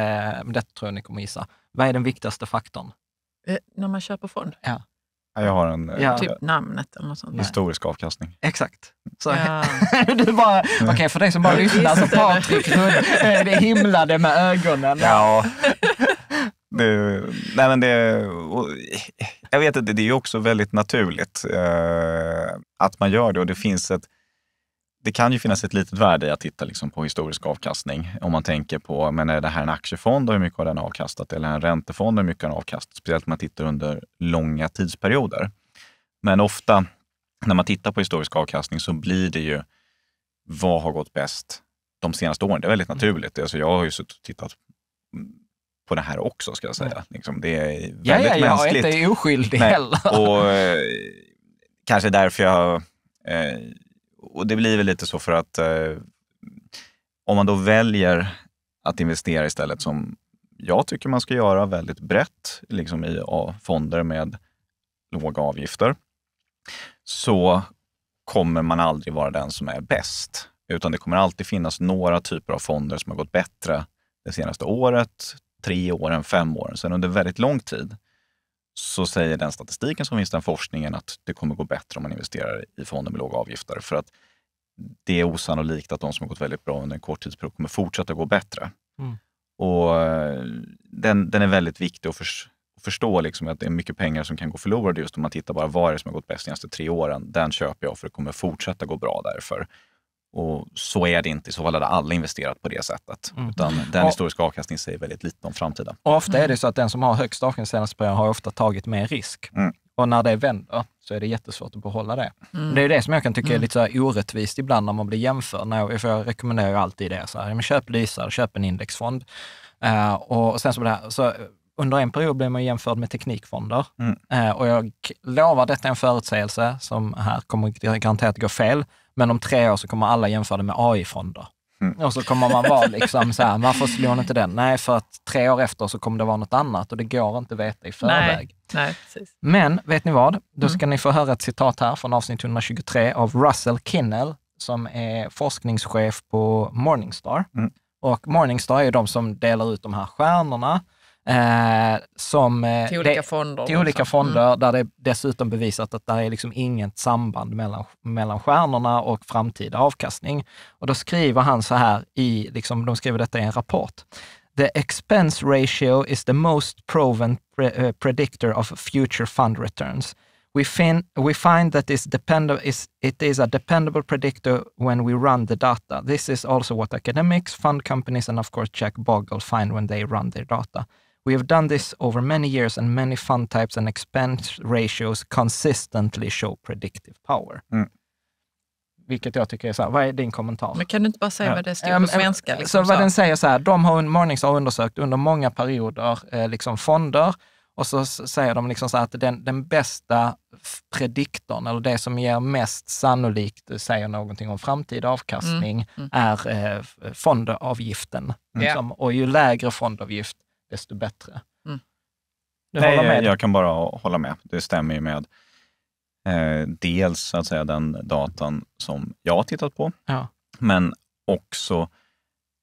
det tror jag ni kommer gissa, vad är den viktigaste faktorn? Eh, när man köper fond? Ja. Jag har en... Ja. Eh, typ namnet eller något sånt. Historisk där. avkastning. Exakt. [laughs] ja. okej okay, för dig som bara lyssnar, så Patrik det himlade med ögonen. Ja. Det, nej men det, jag vet inte, det är också väldigt naturligt eh, att man gör det och det finns ett det kan ju finnas ett litet värde i att titta liksom på historisk avkastning. Om man tänker på, men är det här en aktiefond och hur mycket har den avkastat? Eller en räntefond och hur mycket har den avkastat? Speciellt om man tittar under långa tidsperioder. Men ofta när man tittar på historisk avkastning så blir det ju vad har gått bäst de senaste åren? Det är väldigt mm. naturligt. Alltså jag har ju suttit och tittat på det här också ska jag säga. Liksom, det är väldigt ja, ja, jag mänskligt. Jag är inte oskyldig heller. Och, eh, kanske därför jag eh, och det blir väl lite så för att eh, om man då väljer att investera istället som jag tycker man ska göra väldigt brett liksom i fonder med låga avgifter, så kommer man aldrig vara den som är bäst. Utan det kommer alltid finnas några typer av fonder som har gått bättre det senaste året, tre åren, fem åren, sen under väldigt lång tid så säger den statistiken som finns, den forskningen, att det kommer gå bättre om man investerar i fonder med låga avgifter. För att det är osannolikt att de som har gått väldigt bra under en kort tidsperiod kommer fortsätta gå bättre. Mm. Och eh, den, den är väldigt viktig att, för, att förstå, liksom att det är mycket pengar som kan gå förlorade just om man tittar bara vad är det som har gått bäst de senaste tre åren. Den köper jag för det kommer fortsätta gå bra därför. Och så är det inte, i så fall hade alla investerat på det sättet. Mm. Utan den historiska avkastningen säger väldigt lite om framtiden. Och ofta är det så att den som har högst avkastning senaste perioden har ofta tagit mer risk. Mm. Och när det vänder så är det jättesvårt att behålla det. Mm. Det är det som jag kan tycka är mm. lite så här orättvist ibland när man blir jämförd. När jag, för jag rekommenderar alltid det, så här, men köp Lysa, köp en indexfond. Uh, och sen så, det här, så under en period blir man jämförd med teknikfonder. Mm. Eh, och jag lovar, detta är en förutsägelse som här kommer garanterat gå fel, men om tre år så kommer alla jämföra det med AI-fonder. Mm. Och så kommer man vara liksom så här, varför slår ni inte den? Nej, för att tre år efter så kommer det vara något annat och det går inte att veta i förväg. Nej, nej, Men vet ni vad? Då mm. ska mm. ni få höra ett citat här från avsnitt 123 av Russell Kinnell, som är forskningschef på Morningstar. Mm. Och Morningstar är ju de som delar ut de här stjärnorna. Eh, som, eh, till olika det, fonder. Till olika liksom. fonder, mm. där det dessutom bevisat att det är liksom inget samband mellan, mellan stjärnorna och framtida avkastning. Och då skriver han så här, i, liksom, de skriver detta i en rapport. The expense ratio is the most proven pre uh, predictor of future fund returns. We, fin we find that is is, it is a dependable predictor when we run the data. This is also what academics, fund companies and of course Jack Bogle find when they run their data. We have done this over many years and many fund types and expense ratios consistently show predictive power. Mm. Vilket jag tycker är så här, vad är din kommentar? Men kan du inte bara säga ja. vad det står um, på eh, svenska? Liksom, så, så vad den säger så här, de har, Mornings undersökt under många perioder eh, liksom fonder och så säger de liksom så att den, den bästa prediktorn, eller det som ger mest sannolikt, eh, säger någonting om framtida avkastning, mm. Mm. är eh, fondavgiften. Mm. Liksom. Mm. Och ju lägre fondavgift, desto bättre. Mm. Nej, jag kan bara hålla med. Det stämmer ju med eh, dels så att säga, den datan som jag har tittat på, ja. men också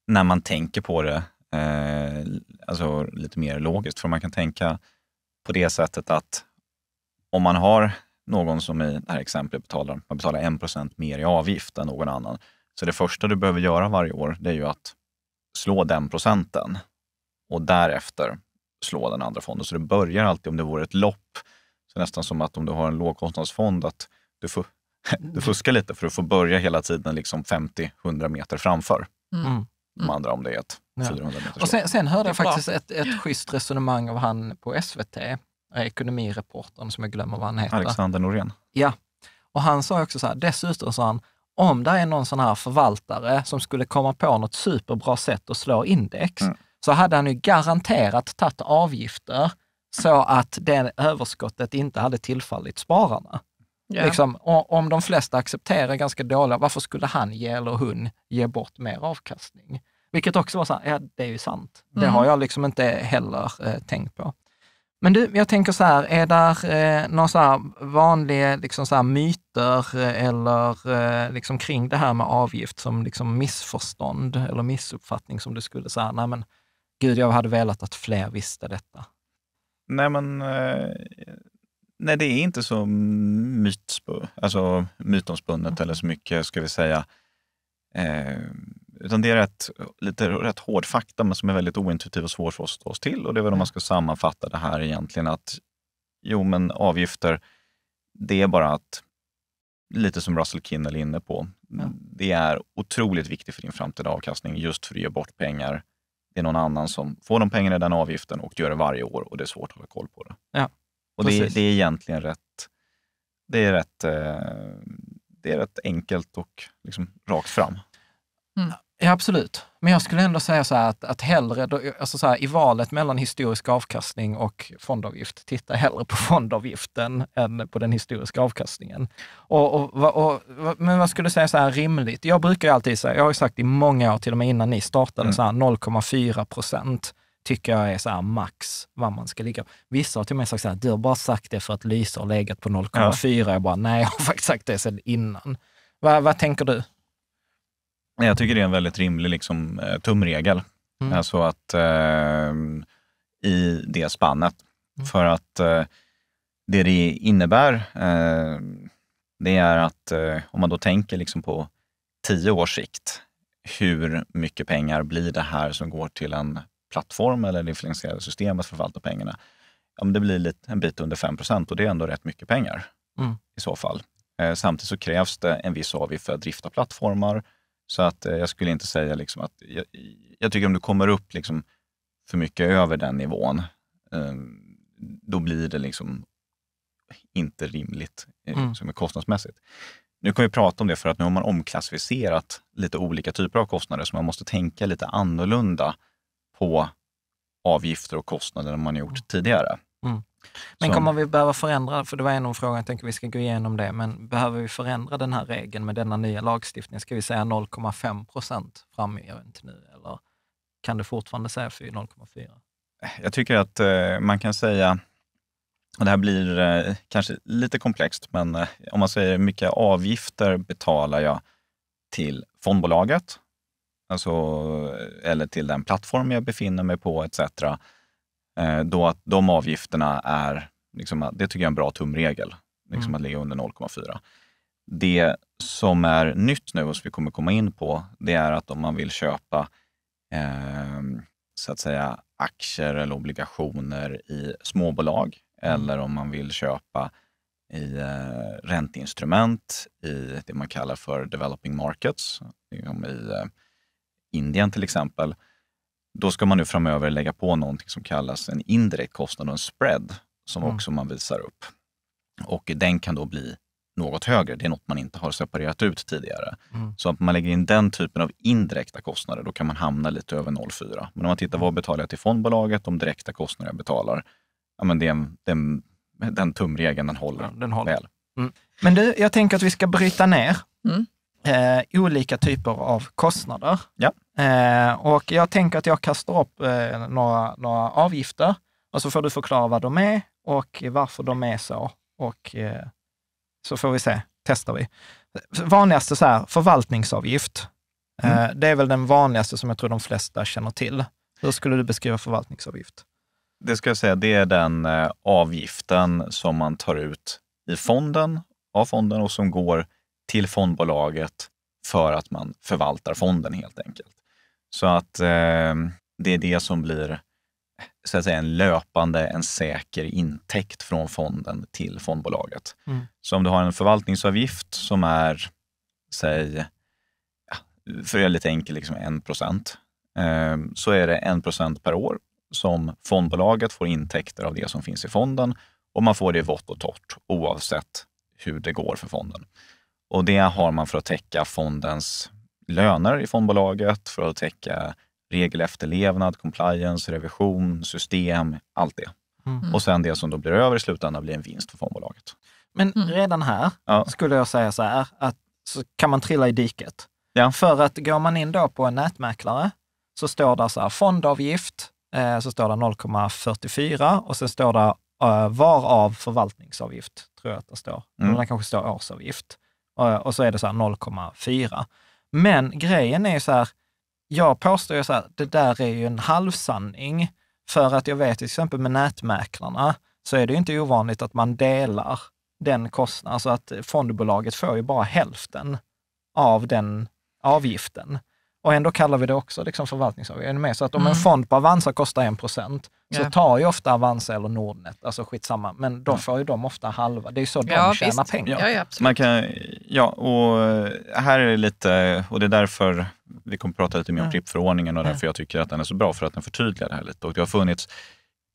när man tänker på det eh, alltså lite mer logiskt. För man kan tänka på det sättet att om man har någon som i det här exemplet betalar, man betalar 1 mer i avgift än någon annan. Så det första du behöver göra varje år, det är ju att slå den procenten och därefter slå den andra fonden. Så det börjar alltid om det vore ett lopp. Så nästan som att om du har en lågkostnadsfond, att du, får, [laughs] du fuskar lite för du får börja hela tiden liksom 50-100 meter framför mm. mm. mm. de andra om det är ett 400 meter och sen, sen hörde jag faktiskt ett, ett schysst resonemang av han på SVT, ekonomireportern som jag glömmer vad han heter. Alexander Norén. Ja, och han sa också så här, dessutom sa han, om det är någon sån här förvaltare som skulle komma på något superbra sätt att slå index, mm så hade han ju garanterat tagit avgifter så att det överskottet inte hade tillfallit spararna. Yeah. Liksom, om de flesta accepterar ganska dåliga, varför skulle han ge eller hon ge bort mer avkastning? Vilket också var så här, ja det är ju sant. Mm. Det har jag liksom inte heller eh, tänkt på. Men du, jag tänker så här, är där eh, några så vanliga liksom så myter eh, eller eh, liksom kring det här med avgift som liksom missförstånd eller missuppfattning som du skulle säga, nej men Gud, jag hade velat att fler visste detta. Nej, men eh, nej, det är inte så alltså, mytomspunnet mm. eller så mycket, ska vi säga. Eh, utan det är rätt, lite rätt hård fakta, men som är väldigt ointuitiv och svår för oss att stå oss till. Och det är väl om man ska sammanfatta det här egentligen, att jo, men avgifter, det är bara att, lite som Russell Kinnell är inne på, mm. det är otroligt viktigt för din framtida avkastning just för att ge bort pengar det är någon annan som får de pengarna, i den avgiften och gör det varje år och det är svårt att hålla koll på det. Ja, och det, det, är egentligen rätt, det är rätt, eh, det är rätt enkelt och liksom rakt fram. Mm. Ja, absolut. Men jag skulle ändå säga så här att, att hellre, då, alltså så här, i valet mellan historisk avkastning och fondavgift, titta hellre på [laughs] fondavgiften än på den historiska avkastningen. Och, och, och men vad skulle du säga så här rimligt? Jag brukar alltid säga, jag har sagt i många år, till och med innan ni startade, mm. 0,4 procent tycker jag är så här max vad man ska ligga Vissa har till och med sagt så här, du har bara sagt det för att Lysa har legat på 0,4. Ja. Jag bara, nej, jag har faktiskt sagt det sedan innan. Va, vad tänker du? Jag tycker det är en väldigt rimlig liksom, eh, tumregel. Mm. Alltså att eh, i det spannet. Mm. För att eh, det det innebär, eh, det är att eh, om man då tänker liksom på tio års sikt, hur mycket pengar blir det här som går till en plattform eller det finansiella systemet för att förvalta pengarna? Ja, det blir lite, en bit under 5 och det är ändå rätt mycket pengar mm. i så fall. Eh, samtidigt så krävs det en viss avgift för att drifta plattformar så att eh, jag skulle inte säga liksom att, jag, jag, tycker om du kommer upp liksom för mycket över den nivån, eh, då blir det liksom inte rimligt eh, mm. som kostnadsmässigt. Nu kan vi prata om det för att nu har man omklassificerat lite olika typer av kostnader så man måste tänka lite annorlunda på avgifter och kostnader än man gjort mm. tidigare. Mm. Men kommer vi behöva förändra, för det var en av frågorna, jag tänker vi ska gå igenom det, men behöver vi förändra den här regeln med denna nya lagstiftning? Ska vi säga 0,5 procent framgent nu eller kan du fortfarande säga 0,4? Jag tycker att eh, man kan säga och det här blir eh, kanske lite komplext, men eh, om man säger hur mycket avgifter betalar jag till fondbolaget, alltså, eller till den plattform jag befinner mig på etc. Eh, då att de avgifterna är, liksom, det tycker jag är en bra tumregel, liksom mm. att ligga under 0,4. Det som är nytt nu och som vi kommer komma in på, det är att om man vill köpa eh, så att säga aktier eller obligationer i småbolag mm. eller om man vill köpa i eh, ränteinstrument i det man kallar för developing markets, liksom i eh, Indien till exempel, då ska man nu framöver lägga på någonting som kallas en indirekt kostnad och en spread som mm. också man visar upp. Och den kan då bli något högre. Det är något man inte har separerat ut tidigare. Mm. Så att man lägger in den typen av indirekta kostnader, då kan man hamna lite över 0,4. Men om man tittar vad mm. betalar jag till fondbolaget, de direkta kostnader jag betalar, ja, men det är en, den, den tumregeln den håller, ja, den håller. väl. Mm. Men du, jag tänker att vi ska bryta ner. Mm eh, olika typer av kostnader. Ja. Eh, och jag tänker att jag kastar upp eh, några, några avgifter och så får du förklara vad de är och varför de är så. Och eh, så får vi se, testar vi. Vanligaste så här, förvaltningsavgift. Eh, mm. Det är väl den vanligaste som jag tror de flesta känner till. Hur skulle du beskriva förvaltningsavgift? Det ska jag säga, det är den eh, avgiften som man tar ut i fonden, av fonden och som går till fondbolaget för att man förvaltar fonden helt enkelt. Så att eh, det är det som blir så att säga, en löpande, en säker intäkt från fonden till fondbolaget. Mm. Så om du har en förvaltningsavgift som är, säg, för att göra lite enkelt, liksom 1 procent, eh, så är det 1 procent per år som fondbolaget får intäkter av det som finns i fonden och man får det vått och torrt oavsett hur det går för fonden. Och det har man för att täcka fondens löner i fondbolaget, för att täcka regelefterlevnad, compliance, revision, system, allt det. Mm. Och sen det som då blir över i slutändan blir en vinst för fondbolaget. Men mm. redan här ja. skulle jag säga så här, att så kan man trilla i diket. Ja. För att går man in då på en nätmäklare så står det så här, fondavgift, eh, så står det 0,44 och sen står det eh, varav förvaltningsavgift, tror jag att det står. Mm. Eller det kanske står årsavgift. Eh, och så är det så 0,4. Men grejen är ju så här, jag påstår ju så här, det där är ju en halvsanning. För att jag vet till exempel med nätmäklarna så är det ju inte ovanligt att man delar den kostnaden, alltså att fondbolaget får ju bara hälften av den avgiften och ändå kallar vi det också liksom förvaltningsavgift. Så att om mm. en fond på Avanza kostar 1 procent, så ja. tar ju ofta Avanza eller Nordnet, alltså skitsamma, men då får ju de ofta halva. Det är ju så de tjänar visst. pengar. Ja, ja, Man kan, ja, och eh, här är det lite, och det är därför vi kommer att prata lite mer om TRIP-förordningen och därför jag tycker att den är så bra, för att den förtydligar det här lite. Och det har funnits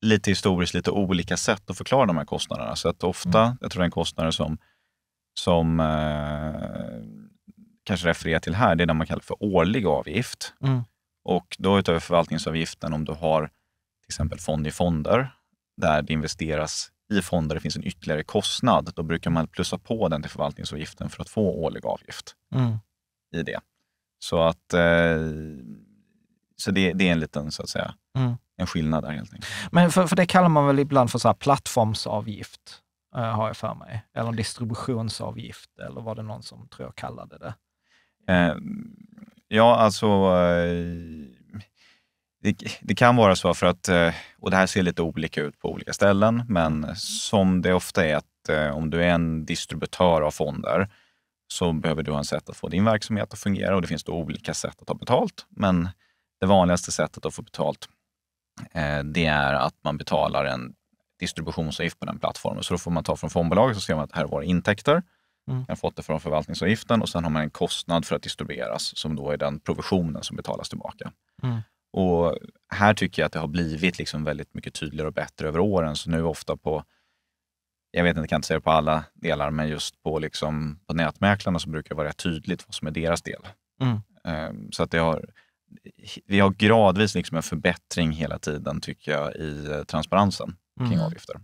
lite historiskt lite olika sätt att förklara de här kostnaderna. Så att ofta, mm. jag tror det den kostnader som, som eh, kanske refererar till här, det är det man kallar för årlig avgift. Mm. Och då utöver förvaltningsavgiften om du har till exempel fond i fonder, där det investeras i fonder, det finns en ytterligare kostnad, då brukar man plussa på den till förvaltningsavgiften för att få årlig avgift mm. i det. Så att eh, så det, det är en liten så att säga, mm. en skillnad där helt enkelt. Men för, för det kallar man väl ibland för så här plattformsavgift? Eh, har jag för mig. Eller distributionsavgift, eller var det någon som tror jag kallade det. Eh, ja, alltså... Eh, det, det, kan vara så för att, eh, och det här ser lite olika ut på olika ställen, men som det ofta är att eh, om du är en distributör av fonder så behöver du ha en sätt att få din verksamhet att fungera och det finns då olika sätt att ta betalt. Men det vanligaste sättet att få betalt eh, det är att man betalar en distributionsavgift på den plattformen. Så då får man ta från fondbolaget och se om att här är våra intäkter Mm. Man fått det från förvaltningsavgiften och sen har man en kostnad för att distribueras som då är den provisionen som betalas tillbaka. Mm. Och här tycker jag att det har blivit liksom väldigt mycket tydligare och bättre över åren. Så nu ofta på, jag vet inte, kan inte säga det på alla delar, men just på, liksom, på nätmäklarna så brukar det vara rätt tydligt vad som är deras del. Mm. Ehm, så att det har, vi har gradvis liksom en förbättring hela tiden tycker jag i eh, transparensen kring mm. avgifter.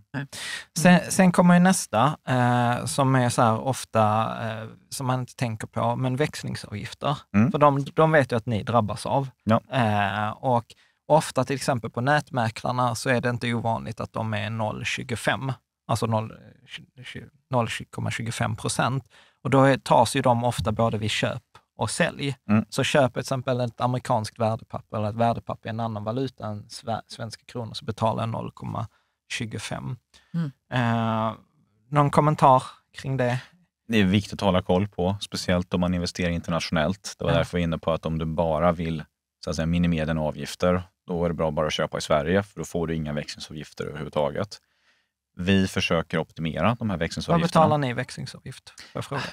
Sen, sen, kommer ju nästa, eh, som är så här ofta, eh, som man inte tänker på, men växlingsavgifter. Mm. För de, de vet ju att ni drabbas av. Ja. Eh, och ofta till exempel på nätmäklarna så är det inte ovanligt att de är 0,25, alltså 0,25 procent. Och då tas ju de ofta både vid köp och sälj. Mm. Så köp till exempel ett amerikanskt värdepapper eller ett värdepapper i en annan valuta än svenska kronor så betalar jag 25. Mm. Eh, någon kommentar kring det? Det är viktigt att hålla koll på, speciellt om man investerar internationellt. Det var ja. därför jag var inne på att om du bara vill så att säga, minimera dina avgifter, då är det bra att bara köpa i Sverige, för då får du inga växlingsavgifter överhuvudtaget. Vi försöker optimera de här växlingsavgifterna. Vad betalar ni i växlingsavgift?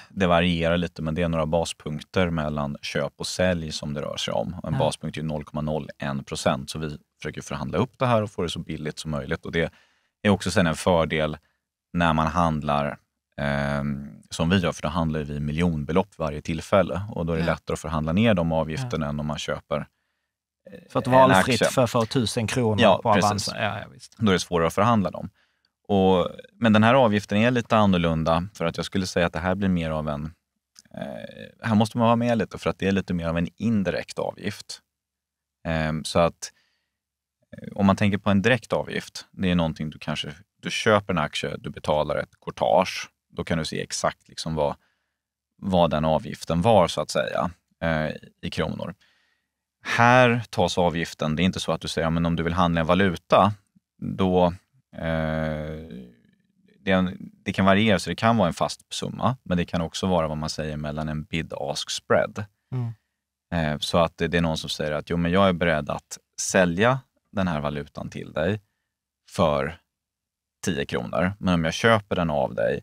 Det varierar lite, men det är några baspunkter mellan köp och sälj som det rör sig om. En ja. baspunkt är 0,01 procent, så vi försöker förhandla upp det här och få det så billigt som möjligt. Och det är också sen en fördel när man handlar eh, som vi gör, för då handlar vi miljonbelopp varje tillfälle och då är det ja. lättare att förhandla ner de avgifterna ja. än om man köper eh, för att valfritt för, för tusen kronor ja, på Avanza. Ja, ja, visst. Då är det svårare att förhandla dem. Och, men den här avgiften är lite annorlunda för att jag skulle säga att det här blir mer av en... Eh, här måste man vara med lite för att det är lite mer av en indirekt avgift. Eh, så att om man tänker på en direkt avgift, det är någonting du kanske du köper en aktie, du betalar ett courtage. Då kan du se exakt liksom vad, vad den avgiften var så att säga eh, i kronor. Här tas avgiften, det är inte så att du säger men om du vill handla en valuta, då eh, det, kan variera, så det kan vara en fast summa, men det kan också vara vad man säger mellan en bid-ask spread. Mm. Eh, så att det, det, är någon som säger att jo, men jag är beredd att sälja den här valutan till dig för 10 kronor, men om jag köper den av dig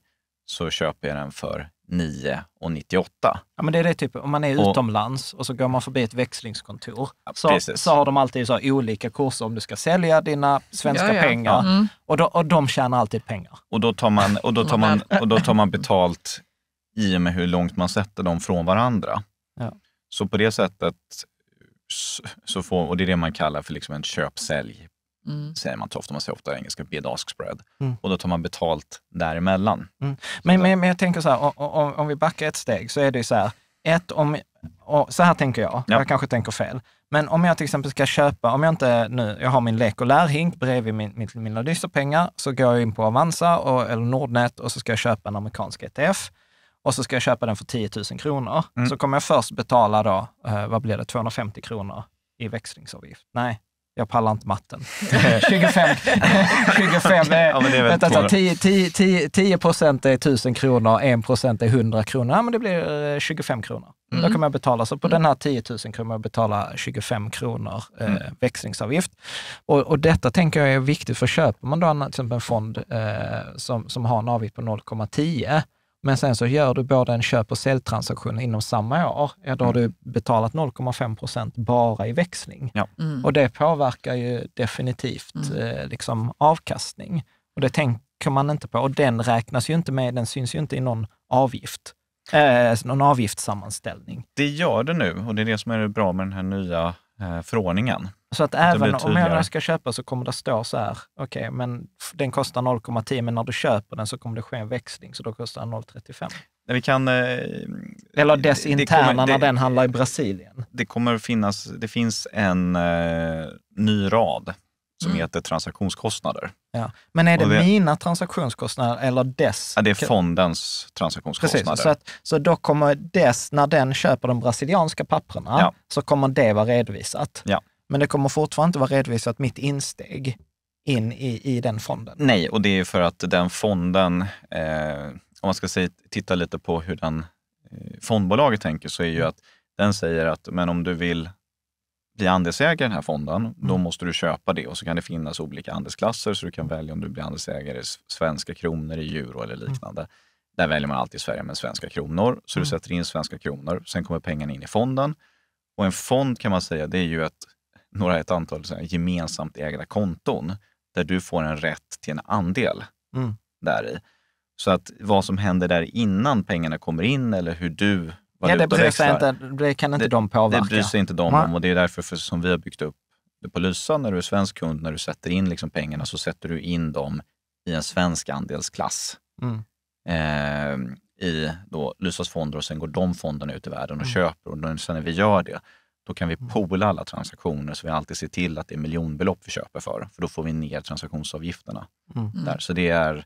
så köper jag den för 9,98. Ja, men det är det typ, om man är utomlands och så går man förbi ett växlingskontor, ja, så, så har de alltid så olika kurser om du ska sälja dina svenska ja, pengar. Mm. Och, då, och de tjänar alltid pengar. Och då tar man, och då tar man, mm. och då tar man betalt i och med hur långt man sätter dem från varandra. Så på det sättet så får, och det är det man kallar för liksom en köp-sälj, mm. säger man ofta, man säger ofta engelska, bid ask spread. Mm. Och då tar man betalt däremellan. Mm. Men, men, men jag tänker så här, om, om vi backar ett steg så är det så här, ett, om, så här tänker jag, ja. jag kanske tänker fel, men om jag till exempel ska köpa, om jag inte nu, jag har min lek och lärhink bredvid min, min, mina dysterpengar, så går jag in på Avanza och, eller Nordnet och så ska jag köpa en amerikansk ETF och så ska jag köpa den för 10 000 kronor, mm. så kommer jag först betala då, eh, vad blir det, 250 kronor i växlingsavgift. Nej, jag pallar inte matten. 25, [laughs] 25 [laughs] är, ja, är vänta, 10, 10, 10, 10 procent är 1000 kronor, 1 procent är 100 kronor. Ja, men det blir 25 eh, kronor. Mm. Då kommer jag betala, så på mm. den här 10 000 kommer jag betala 25 kronor eh, mm. växlingsavgift. Och, och, detta tänker jag är viktigt, för köper man då en, till exempel en fond eh, som, som har en avgift på 0,10, men sen så gör du både en köp och säljtransaktion inom samma år, ja, då har mm. du betalat 0,5 procent bara i växling. Ja. Mm. Och det påverkar ju definitivt mm. eh, liksom avkastning. Och det tänker man inte på. Och den räknas ju inte med, den syns ju inte i någon avgift. Eh, någon avgiftssammanställning. Det gör det nu och det är det som är det bra med den här nya Eh, förordningen. Så att även om jag ska köpa så kommer det stå så här, okej, okay, men den kostar 0,10, men när du köper den så kommer det ske en växling, så då kostar den 0,35. Vi kan, eh, Eller dess interna när den handlar i Brasilien. Det kommer finnas, det finns en eh, ny rad som mm. heter transaktionskostnader. Ja. Men är det, det mina transaktionskostnader eller dess? Ja, det är fondens transaktionskostnader. Precis, så, att, så då kommer dess, när den köper de brasilianska papperna, ja. så kommer det vara redovisat. Ja. Men det kommer fortfarande inte vara redovisat mitt insteg in i, i den fonden. Nej, och det är för att den fonden, eh, om man ska säga, titta lite på hur den eh, fondbolaget tänker, så är ju mm. att den säger att men om du vill bli andelsägare i den här fonden, då mm. måste du köpa det och så kan det finnas olika andelsklasser så du kan välja om du blir andelsägare i svenska kronor, i euro eller mm. liknande. Mm. Där väljer man alltid Sverige med svenska kronor, så mm. du sätter in svenska kronor. Sen kommer pengarna in i fonden och en fond kan man säga, det är ju ett, några, ett antal gemensamt ägda konton där du får en rätt till en andel mm. där i. Så att vad som händer där innan pengarna kommer in eller hur du Ja, det, bryr sig inte, det kan inte det, de påverka. Det bryr sig inte de om och det är därför för, som vi har byggt upp det på Lysa. När du är svensk kund, när du sätter in liksom pengarna så sätter du in dem i en svensk andelsklass. Mm. Eh, i då Lysas fonder och sen går de fonderna ut i världen och mm. köper. Och sen när vi gör det, då kan vi mm. poola alla transaktioner så vi alltid ser till att det är miljonbelopp vi köper för. För då får vi ner transaktionsavgifterna. Mm. Där. Så det är,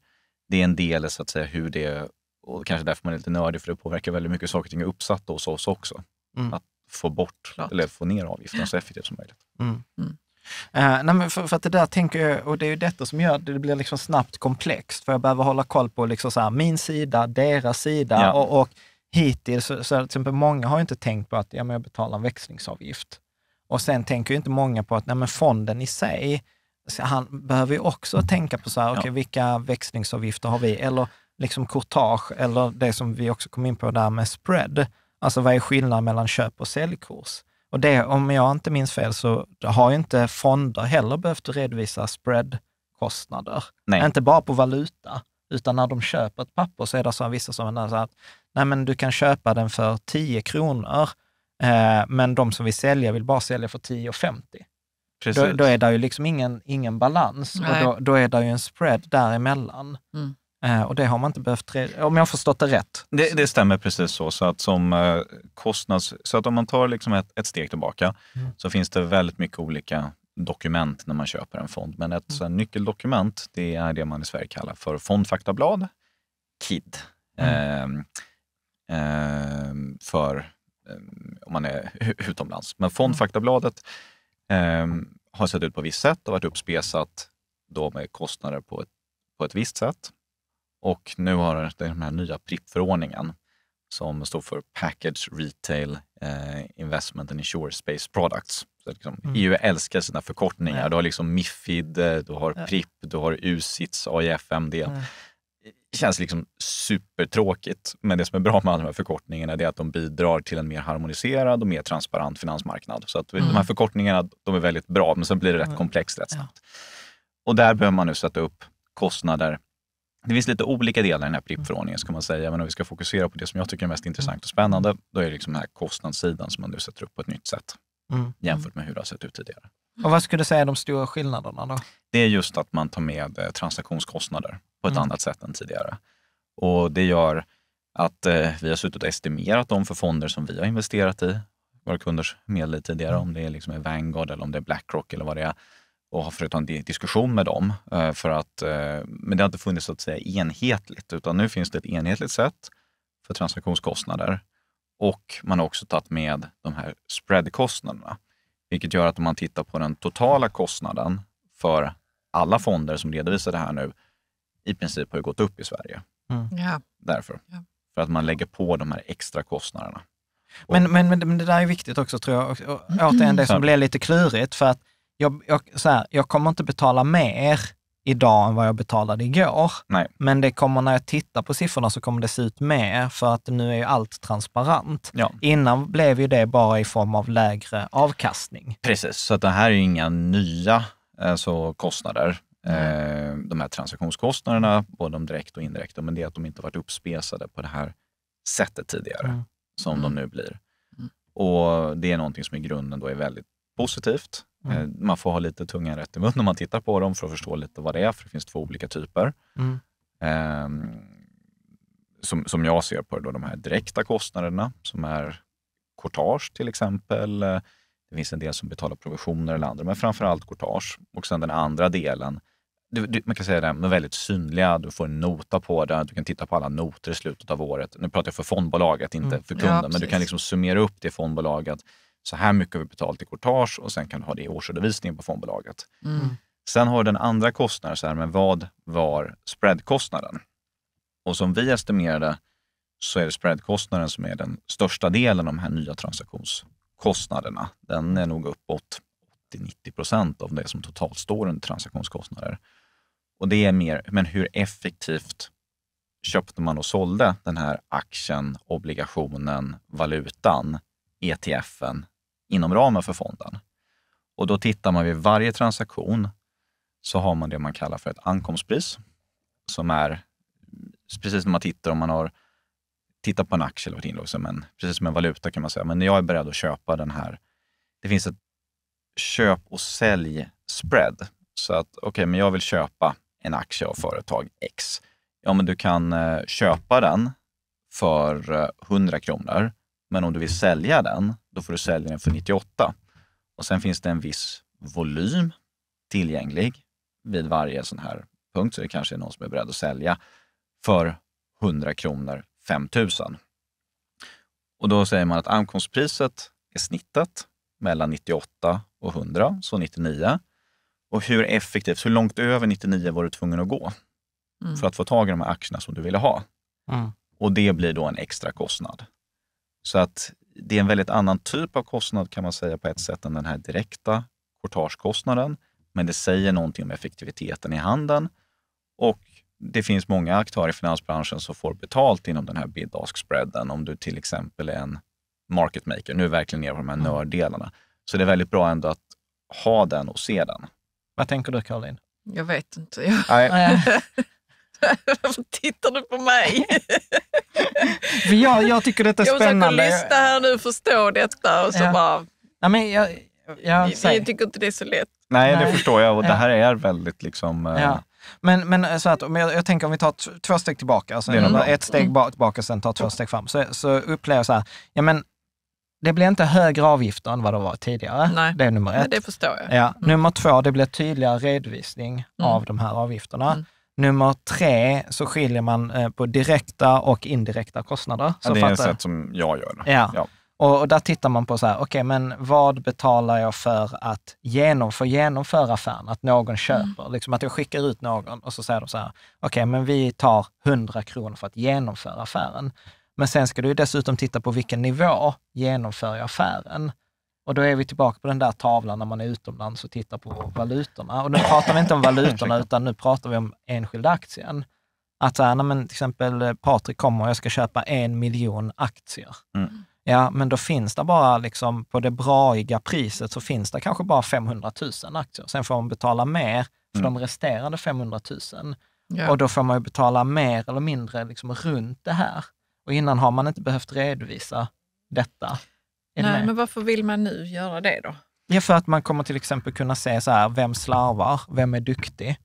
det är en del så att säga hur det och kanske därför man är lite nördig, för det påverkar väldigt mycket saker och ting är uppsatta hos oss också. Mm. Att få bort Klart. eller få ner avgiften så effektivt som möjligt. Mm. Mm. Uh, nej men för, för, att det där tänker jag, och det är ju detta som gör att det blir liksom snabbt komplext, för jag behöver hålla koll på liksom så här, min sida, deras sida ja. och, och hittills, så, så till exempel många har inte tänkt på att ja, men jag betalar en växlingsavgift. Och sen tänker ju inte många på att nej, men fonden i sig, han behöver ju också tänka på så här, okay, ja. vilka växlingsavgifter har vi? Eller liksom courtage eller det som vi också kom in på där med spread. Alltså vad är skillnaden mellan köp och säljkurs? Och det, om jag inte minns fel, så har ju inte fonder heller behövt redovisa spreadkostnader. Nej. Inte bara på valuta, utan när de köper ett papper så är det så här vissa som är att nej men du kan köpa den för 10 kronor, eh, men de som vill sälja vill bara sälja för 10,50. Då, då är det ju liksom ingen, ingen balans nej. och då, då, är det ju en spread däremellan. Mm. Eh, och det har man inte behövt, om jag har förstått det rätt. Det, det stämmer precis så. Så att, som eh, kostnads, så att om man tar liksom ett, ett steg tillbaka mm. så finns det väldigt mycket olika dokument när man köper en fond. Men ett mm. Eh, nyckeldokument, det är det man i Sverige kallar för fondfaktablad, KID. Mm. Ehm, ehm för ehm, om man är utomlands. Men mm. fondfaktabladet ehm, har sett ut på visst sätt och varit uppspesat då med kostnader på ett, på ett visst sätt. Och nu har den här nya PRIP-förordningen som står för Package Retail eh, Investment and Insure Space Products. Så liksom, mm. EU älskar sina förkortningar. Ja. Du har liksom Mifid, eh, du har ja. PRIP, du har USITS, AIFMD. Ja. Det känns liksom supertråkigt, men det som är bra med alla de här förkortningarna är att de bidrar till en mer harmoniserad och mer transparent finansmarknad. Så att mm. de här mm. förkortningarna de är väldigt bra, men sen blir det rätt mm. komplext rätt snabbt. Och där behöver man nu sätta upp kostnader det finns lite olika delar i den här PRIP-förordningen, ska man säga. men om vi ska fokusera på det som jag tycker är mest intressant och spännande, då är det liksom den här kostnadssidan som man nu sätter upp på ett nytt sätt mm. jämfört med hur det har sett ut tidigare. Och vad skulle du säga är de stora skillnaderna då? Det är just att man tar med eh, transaktionskostnader på ett mm. annat sätt än tidigare. Och det gör att eh, vi har suttit och estimerat dem för fonder som vi har investerat i, våra kunders medel i tidigare, mm. om det är liksom Vanguard eller om det är Blackrock eller vad det är och har försökt ha en diskussion med dem. Eh, för att, eh, men det har inte funnits så att säga enhetligt, utan nu finns det ett enhetligt sätt för transaktionskostnader. Och man har också tagit med de här spreadkostnaderna, vilket gör att om man tittar på den totala kostnaden för alla fonder som redovisar det här nu, i princip har gått upp i Sverige. Mm. Ja. Därför. Ja. För att man lägger på de här extra kostnaderna. Men, men, men, det där är viktigt också tror jag. Mm. återigen det som blir lite klurigt för att jag, jag, så här, jag kommer inte betala mer idag än vad jag betalade igår. Nej. Men det kommer, när jag tittar på siffrorna så kommer det se ut mer för att nu är ju allt transparent. Ja. Innan blev ju det bara i form av lägre avkastning. Precis, så att det här är ju inga nya alltså, kostnader. Mm. De här transaktionskostnaderna, både de direkt och indirekta, men det är att de inte varit uppspesade på det här sättet tidigare, mm. som de mm. nu blir. Mm. Och det är någonting som i grunden då är väldigt positivt Eh, mm. Man får ha lite tungan rätt i mun när man tittar på dem för att förstå lite vad det är, för det finns två olika typer. Mm. Eh, som, som jag ser på det, då, de här direkta kostnaderna som är courtage till exempel. Eh, det finns en del som betalar provisioner eller andra, men framför allt courtage. Och sen den andra delen, du, du, man kan säga det, men väldigt synliga. Du får en nota på det, du kan titta på alla noter i slutet av året. Nu pratar jag för fondbolaget, inte mm. för kunden, ja, men du kan liksom summera upp det fondbolaget. Så här mycket har vi betalt i courtage och sen kan du ha det i årsredovisningen på fondbolaget. Mm. Sen har du den andra kostnaden, så här, men vad var spreadkostnaden? Och som vi estimerade så är det spreadkostnaden som är den största delen av de här nya transaktionskostnaderna. Den är nog uppåt 80-90 procent av det som totalt står under transaktionskostnader. Och det är mer, men hur effektivt köpte man och sålde den här aktien, obligationen, valutan, ETFen inom ramen för fonden. Och då tittar man vid varje transaktion så har man det man kallar för ett ankomstpris som är precis när man tittar om man har tittat på en aktie eller varit inlogg som precis som en valuta kan man säga, men när jag är beredd att köpa den här. Det finns ett köp och sälj spread. Så att okej, okay, men jag vill köpa en aktie av företag X. Ja, men du kan eh, köpa den för 100 eh, kronor, men om du vill sälja den då får du sälja den för 98. Och sen finns det en viss volym tillgänglig vid varje sån här punkt, så det kanske är någon som är beredd att sälja för 100 kronor 5000. Och då säger man att ankomstpriset är snittat mellan 98 och 100, så 99. Och hur effektivt, hur långt över 99 var du tvungen att gå mm. för att få tag i de här aktierna som du ville ha? Mm. Och det blir då en extra kostnad. Så att det är en väldigt annan typ av kostnad kan man säga på ett sätt än den här direkta courtagekostnaden. Men det säger någonting om effektiviteten i handeln och det finns många aktörer i finansbranschen som får betalt inom den här bid-ask-spreaden om du till exempel är en market maker. Nu är vi verkligen ner på de här mm. nörddelarna. Så det är väldigt bra ändå att ha den och se den. Vad tänker du Caroline? Jag vet inte. Jag... Nej. [laughs] [laughs] Varför [laughs] tittar du på mig? jag, jag tycker detta är spännande. Jag försöker lyssna här nu och förstå detta och så ja. bara... Ja, men jag, jag, jag tycker inte det är så lätt. Nej, Nej. det förstår jag och det här är väldigt liksom... Eh, ja. Men, men, eh, så att, jag, jag, tänker om vi tar två steg tillbaka, alltså mm. ett steg tillbaka och sen tar två steg fram, så, så upplever jag så här, ja men det blir inte högre avgifter än vad det var tidigare. Nej. Det är nummer ett. Nej, det förstår jag. Ja. Mm. Nummer två, det blir tydligare redovisning mm. av de här avgifterna. Mm. Nummer tre så skiljer man eh, på direkta och indirekta kostnader. Så ja, det är ett sätt som jag gör det. Ja. ja. Och, och, där tittar man på så här, okej, okay, men vad betalar jag för att genomför, genomföra affären? Att någon mm. köper, mm. liksom att jag skickar ut någon och så säger de så här, okej, okay, men vi tar 100 kronor för att genomföra affären. Men sen ska du dessutom titta på vilken nivå genomför jag affären? Och då är vi tillbaka på den där tavlan när man är utomlands och tittar på valutorna. Och nu pratar vi inte om valutorna, utan nu pratar vi om enskilda aktien. Att så här, men till exempel eh, Patrik kommer och jag ska köpa en miljon aktier. Mm. Ja, men då finns det bara, liksom, på det braiga priset, så finns det kanske bara 500 000 aktier. Sen får man betala mer för mm. de resterande 500 000. Yeah. Och då får man ju betala mer eller mindre liksom runt det här. Och innan har man inte behövt redovisa detta. Nej, men varför vill man nu göra det då? Ja, för att man kommer till exempel kunna se så här, vem slarvar, vem är duktig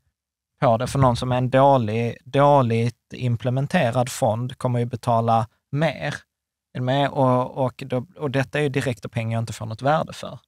på det? För någon som är en dålig, dåligt implementerad fond kommer ju betala mer. Med och, och, då, och detta är ju direkta pengar jag inte får något värde för.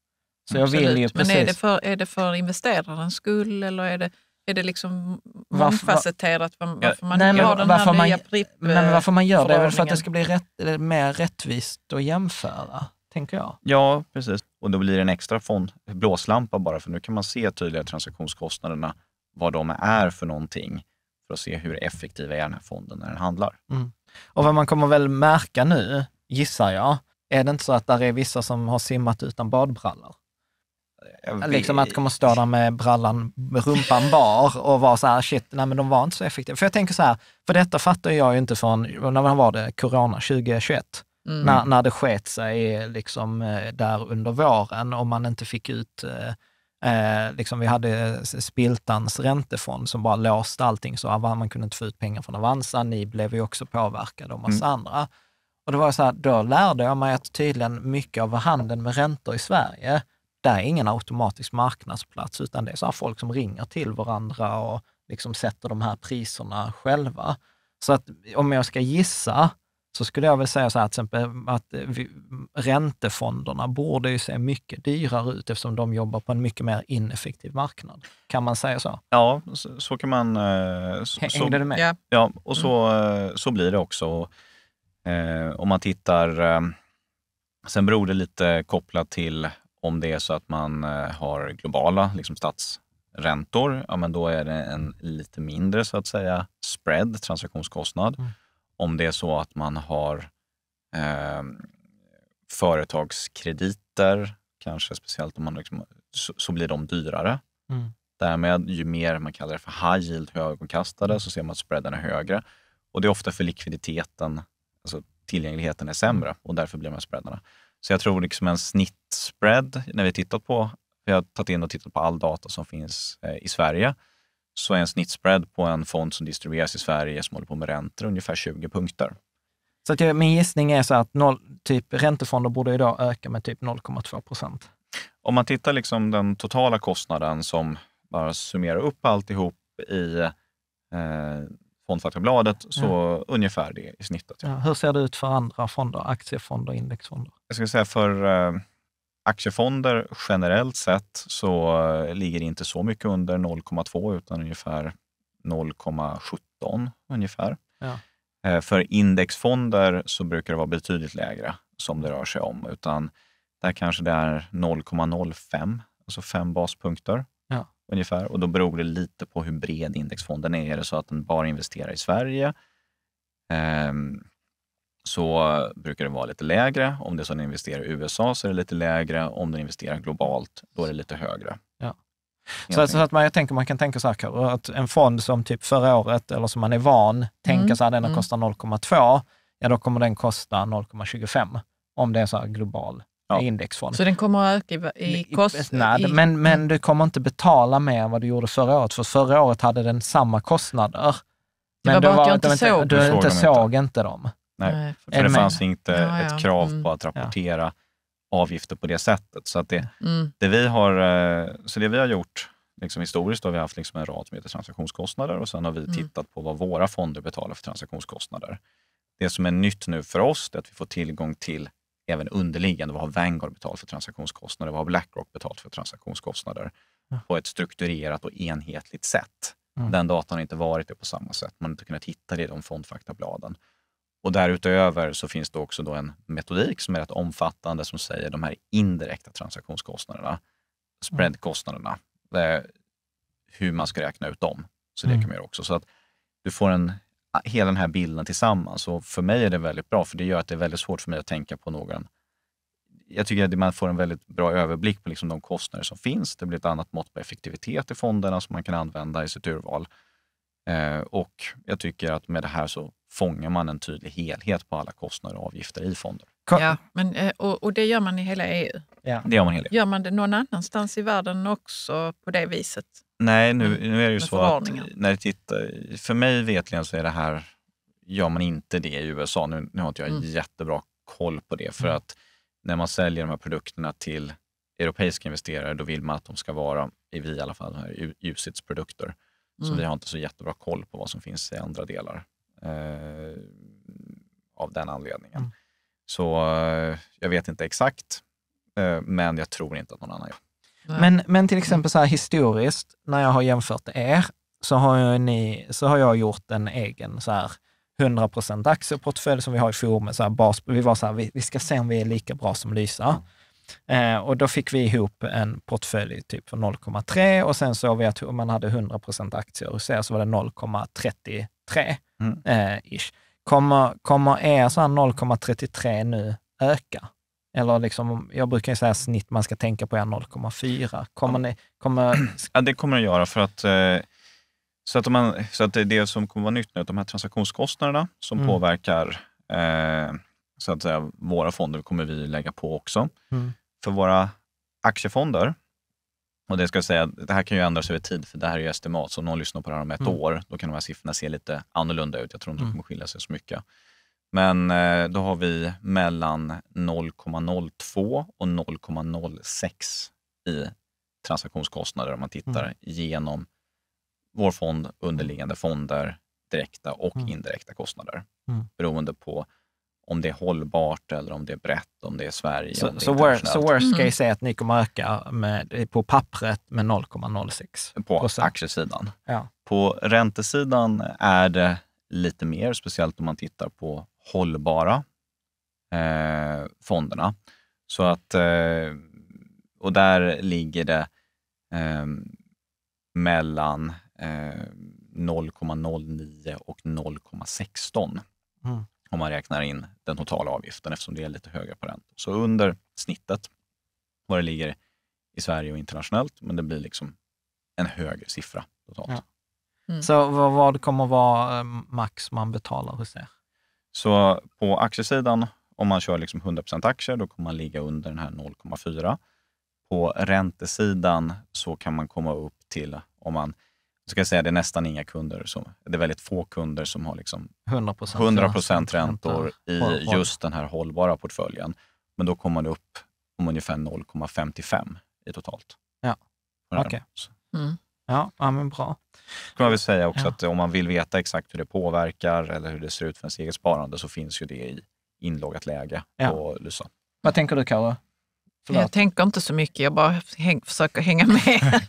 Så jag Absolut. vill ju precis... Men är det, för, är det för investerarens skull eller är det, är det liksom mångfacetterat varför, varför man nej, men, gör den här man, nya pripp Varför man gör det är väl för att det ska bli rätt, mer rättvist att jämföra tänker jag. Ja, precis. Och då blir det en extra fond, blåslampa bara, för nu kan man se tydligare transaktionskostnaderna, vad de är för någonting, för att se hur effektiv är den här fonden när den handlar. Mm. Och vad man kommer väl märka nu, gissar jag, är det inte så att det är vissa som har simmat utan badbrallor? Liksom att komma och stå där med brallan, rumpan bar och vara så här, shit, nej men de var inte så effektiva. För jag tänker så här, för detta fattar jag ju inte från, när var det, corona 2021? Mm. När, när det sket sig liksom, eh, där under våren och man inte fick ut Eh, eh liksom vi hade eh, Spiltans räntefond som bara låste allting, så man kunde inte få ut pengar från Avanza. Ni blev ju också påverkade och massa mm. andra. Och det var så här, då lärde jag mig att tydligen mycket av handeln med räntor i Sverige, där är ingen automatisk marknadsplats, utan det är så folk som ringer till varandra och liksom sätter de här priserna själva. Så att om jag ska gissa, så skulle jag väl säga så här, exempel, att eh, vi, räntefonderna borde ju se mycket dyrare ut eftersom de jobbar på en mycket mer ineffektiv marknad. Kan man säga så? Ja, så, så kan man... Eh, så, Hängde du med? Ja, ja och så, mm. Eh, så blir det också. om man tittar... Ehm, sen beror det lite kopplat till om det är så att man har globala liksom stats ja men då är det en lite mindre så att säga spread, transaktionskostnad. Mm om det är så att man har eh, företagskrediter, kanske speciellt om man liksom, så, så blir de dyrare. Mm. Därmed, ju mer man kallar det för high yield högavkastade, så ser man att spreaden är högre. Och det är ofta för likviditeten, alltså tillgängligheten är sämre och därför blir de här spreadarna. Så jag tror liksom en snittspread, när vi tittat på, vi har tagit in och tittat på all data som finns eh, i Sverige, så är en snittspread på en fond som distribueras i Sverige som håller på med räntor ungefär 20 punkter. Så att jag, min gissning är så att noll, typ, räntefonder borde idag öka med typ 0,2 procent. Om man tittar liksom den totala kostnaden som bara summerar upp alltihop i eh, fondfaktabladet så ja. Mm. ungefär det i snittet. Ja. Ja, hur ser det ut för andra fonder, aktiefonder indexfonder? Jag skulle säga för eh, Aktiefonder generellt sett så eh, ligger inte så mycket under 0,2 utan ungefär 0,17 ungefär. Ja. Eh, för indexfonder så brukar det vara betydligt lägre som det rör sig om, utan där kanske det är 0,05, alltså 5 baspunkter ja. ungefär. Och då beror det lite på hur bred indexfonden är. Är det så att den bara investerar i Sverige? Ehm, så brukar det vara lite lägre. Om det är så att ni investerar i USA så är det lite lägre. Om ni investerar globalt, då är det lite högre. Ja. Så, så, att man, jag tänker, man kan tänka så här, att en fond som typ förra året, eller som man är van, mm. tänka så här, den mm. kostar 0,2, ja då kommer den kosta 0,25 om det är så global ja. indexfond. Så den kommer att öka i, i kostnad? I, men, men mm. du kommer inte betala mer än vad du gjorde förra året, för förra året hade den samma kostnader. det var bara var, att jag inte, såg. du, du såg, inte, såg inte dem. Nej, för, för det fanns inte ja, ja. ett krav mm. på att rapportera ja. avgifter på det sättet. Så, att det, mm. det vi har, eh, så det vi har gjort liksom historiskt har vi haft liksom en rad som heter transaktionskostnader och sen har vi mm. tittat på vad våra fonder betalar för transaktionskostnader. Det som är nytt nu för oss är att vi får tillgång till även underliggande. Vad har Vanguard betalt för transaktionskostnader? Vad har Blackrock betalt för transaktionskostnader? På ett strukturerat och enhetligt sätt. Den datan har inte varit det på samma sätt. Man har inte kunnat hitta det i de fondfaktabladen. Och därutöver så finns det också då en metodik som är rätt omfattande som säger de här indirekta transaktionskostnaderna, spreadkostnaderna, mm. eh, hur man ska räkna ut dem. Så det mm. kan man göra också. Så att du får en, ah, hela den här bilden tillsammans. Och för mig är det väldigt bra, för det gör att det är väldigt svårt för mig att tänka på någon jag tycker att man får en väldigt bra överblick på liksom de kostnader som finns. Det blir ett annat mått på effektivitet i fonderna som man kan använda i sitt urval. Eh, och jag tycker att med det här så fångar man en tydlig helhet på alla kostnader och avgifter i fonder. Ja, men, eh, och, och det gör man i hela EU? Ja. Det gör man hela e Gör man det någon annanstans i världen också på det viset? Nej, nu, mm. nu är det ju så att när jag tittar, för mig vetligen så är det här, gör man inte det i USA, nu, nu har inte jag mm. jättebra koll på det, för mm. att när man säljer de här produkterna till europeiska investerare, då vill man att de ska vara, i vi i alla fall, UCITS produkter. Så mm. vi har inte så jättebra koll på vad som finns i andra delar eh, av den anledningen. Mm. Så eh, jag vet inte exakt, eh, men jag tror inte att någon annan gör men, men till exempel så här historiskt, när jag har jämfört er, så har jag, ni, så har jag gjort en egen så här, 100 aktieportfölj som vi har i forumet. Så här, bas, vi var så här, vi, vi, ska se om vi är lika bra som Lysa. Mm. Eh, och då fick vi ihop en portfölj typ för 0,3 och sen såg vi att om man hade 100 aktier hos er så var det 0,30 mm. eh, ish. Kommer, kommer ESR 0,33 nu öka? Eller liksom, jag brukar ju säga snitt man ska tänka på är 0,4. Kommer ni, kommer... [clears throat] Ja, det kommer det göra. för att eh, Så, att, man, så att det, som kommer vara nytt nu är att de här transaktionskostnaderna som mm. påverkar eh, så att säga, våra fonder kommer vi lägga på också. Mm. För våra aktiefonder och det ska säga, det här kan ju ändras över tid för det här är ju estimat. Så om någon lyssnar på det här om ett mm. år, då kan de här siffrorna se lite annorlunda ut. Jag tror inte mm. de kommer skilja sig så mycket. Men eh, då har vi mellan 0,02 och 0,06 i transaktionskostnader om man tittar mm. genom vår fond, underliggande fonder, direkta och mm. indirekta kostnader. Mm. Beroende på om det är hållbart eller om det är brett, om det är Sverige. Så, så, worst, så mm. worst case är att ni kommer öka med, på pappret med 0,06 På aktiesidan. Ja. På räntesidan är det lite mer, speciellt om man tittar på hållbara eh, fonderna. Så att, eh, och där ligger det ehm, eh, mellan 0,09 och 0,16. Mm om man räknar in den totala avgiften eftersom det är lite högre på räntor. Så under snittet, vad det ligger i Sverige och internationellt, men det blir liksom en högre siffra totalt. Ja. Mm. Så vad kommer vara eh, max man betalar hos er? Så på aktiesidan, om man kör liksom 100 aktier, då kommer man ligga under den här 0,4. På räntesidan så kan man komma upp till, om man ska säga det är nästan inga kunder. Som, det är väldigt få kunder som har liksom 100%, 100 räntor i just den här hållbara portföljen. Men då kommer man upp om ungefär 0,55 i totalt. Ja, okej. Okay. Mm. Ja, men bra. Ska man väl säga också ja. att om man vill veta exakt hur det påverkar eller hur det ser ut för ens eget sparande så finns ju det i inloggat läge ja. på Lysa. Vad tänker du Kalle? Förlåt. Jag tänker inte så mycket, jag bara häng, försöker hänga med. [laughs]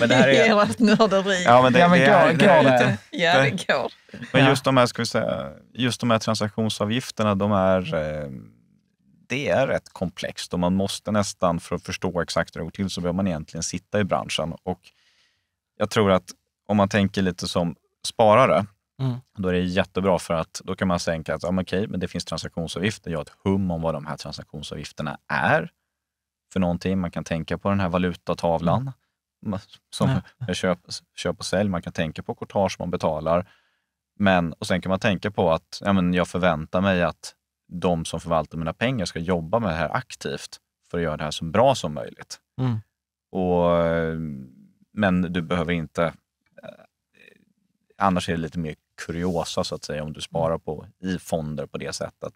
men det här är... Hela [laughs] nörderiet. Ja, men det, ja, men det, går, det, går det, lite... Ja, det går. Men just de här, ska vi säga, just de här transaktionsavgifterna, de är, eh, det är rätt komplext och man måste nästan, för att förstå exakt hur det går till, så behöver man egentligen sitta i branschen. Och jag tror att om man tänker lite som sparare, Mm. Då är det jättebra för att då kan man tänka att ja, men okej, men det finns transaktionsavgifter. Jag har ett hum om vad de här transaktionsavgifterna är för någonting. Man kan tänka på den här valutatavlan mm. som är mm. [laughs] köp, köp och sälj. Man kan tänka på courtage man betalar. Men, och sen kan man tänka på att ja, men jag förväntar mig att de som förvaltar mina pengar ska jobba med det här aktivt för att göra det här så bra som möjligt. Mm. Och, men du behöver inte... Eh, annars är det lite mer kuriosa så att säga om du sparar på, i fonder på det sättet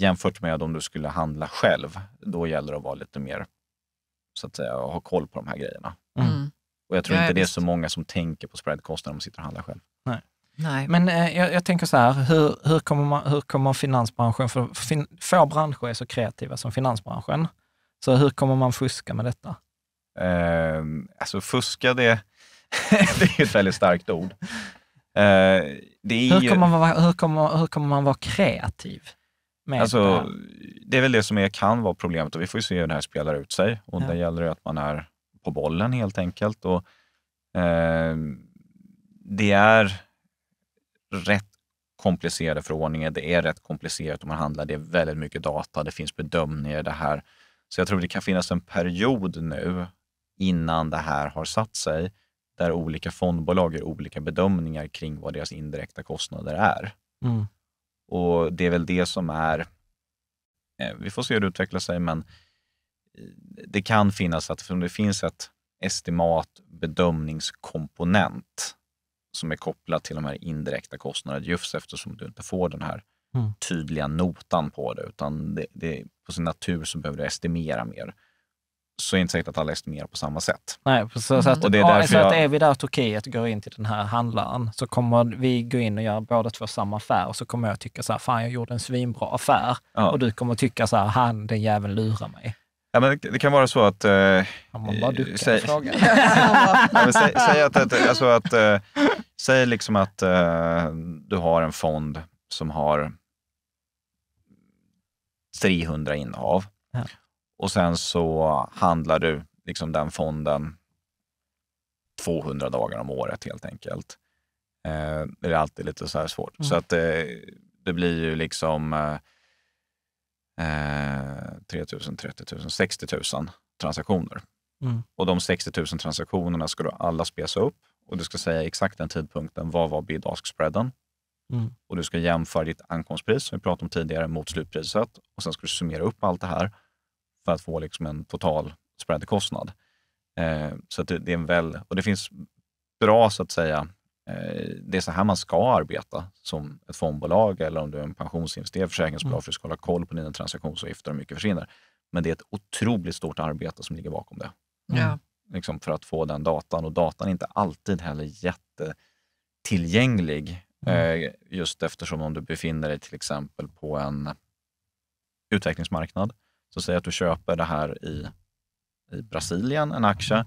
jämfört med om du skulle handla själv. Då gäller det att vara lite mer, så att säga, ha koll på de här grejerna. Mm. mm. Och jag tror ja, inte det är så många som tänker på spreadkostnader om de sitter och handlar själv. Nej. Nej. Men eh, jag, jag, tänker så här, hur, hur, kommer, man, hur kommer finansbranschen, för fin, få branscher är så kreativa som finansbranschen, så hur kommer man fuska med detta? Eh, alltså fuska, det, [laughs] det är ett väldigt starkt ord. Eh, hur, kommer man, hur, kommer, hur kommer man vara kreativ? Med alltså, det är väl det som är, kan vara problemet och vi får ju se hur det här spelar ut sig. Och ja. Där gäller det att man är på bollen helt enkelt. Och, eh, det är rätt komplicerade förordningar. Det är rätt komplicerat om man handlar. Det är väldigt mycket data. Det finns bedömningar i det här. Så jag tror det kan finnas en period nu innan det här har satt sig där olika fondbolag gör olika bedömningar kring vad deras indirekta kostnader är. Mm. Och det är väl det som är, eh, vi får se hur det utvecklar sig, men eh, det kan finnas att, för det finns ett estimat bedömningskomponent som är kopplat till de här indirekta kostnaderna just eftersom du inte får den här mm. tydliga notan på det, utan det, det, på sin natur så behöver du estimera mer så är det inte säkert att alla estimerar på samma sätt. Nej, så, så, att, mm. och det är, ja, så att är vi där Turkiet går in till den här handlaren så kommer vi gå in och göra båda två samma affär och så kommer jag tycka så här, fan jag gjorde en svinbra affär. Ja. Och du kommer tycka så här, han den jäveln lurar mig. Ja, men det, det kan vara så att... Eh, man bara duckar [laughs] säg, att, att, alltså att eh, säg liksom att eh, du har en fond som har 300 innehav. Ja och sen så handlar du liksom den fonden 200 dagar om året helt enkelt. Eh, det är alltid lite så här svårt. Mm. Så att det, eh, det, blir ju liksom eh, 3 000, 30 000, 60 000 transaktioner. Mm. Och de 60 000 transaktionerna ska du alla spesa upp och du ska säga exakt den tidpunkten, vad var bid-ask-spreaden? Mm. Och du ska jämföra ditt ankomstpris, som vi pratade om tidigare, mot slutpriset och sen ska du summera upp allt det här för att få liksom en total spreadkostnad. Eh, så det, det, är en väl, och det finns bra, så att säga, eh, det är så här man ska arbeta som ett fondbolag eller om du är en pensionsinvesterare, försäkringsbolag, mm. för du ska hålla koll på dina transaktionsavgifter och hur mycket försvinner. Men det är ett otroligt stort arbete som ligger bakom det. Mm. Ja. Liksom för att få den datan och datan är inte alltid heller jättetillgänglig. Mm. Eh, just eftersom om du befinner dig till exempel på en utvecklingsmarknad så säg att du köper det här i, i Brasilien, en aktie,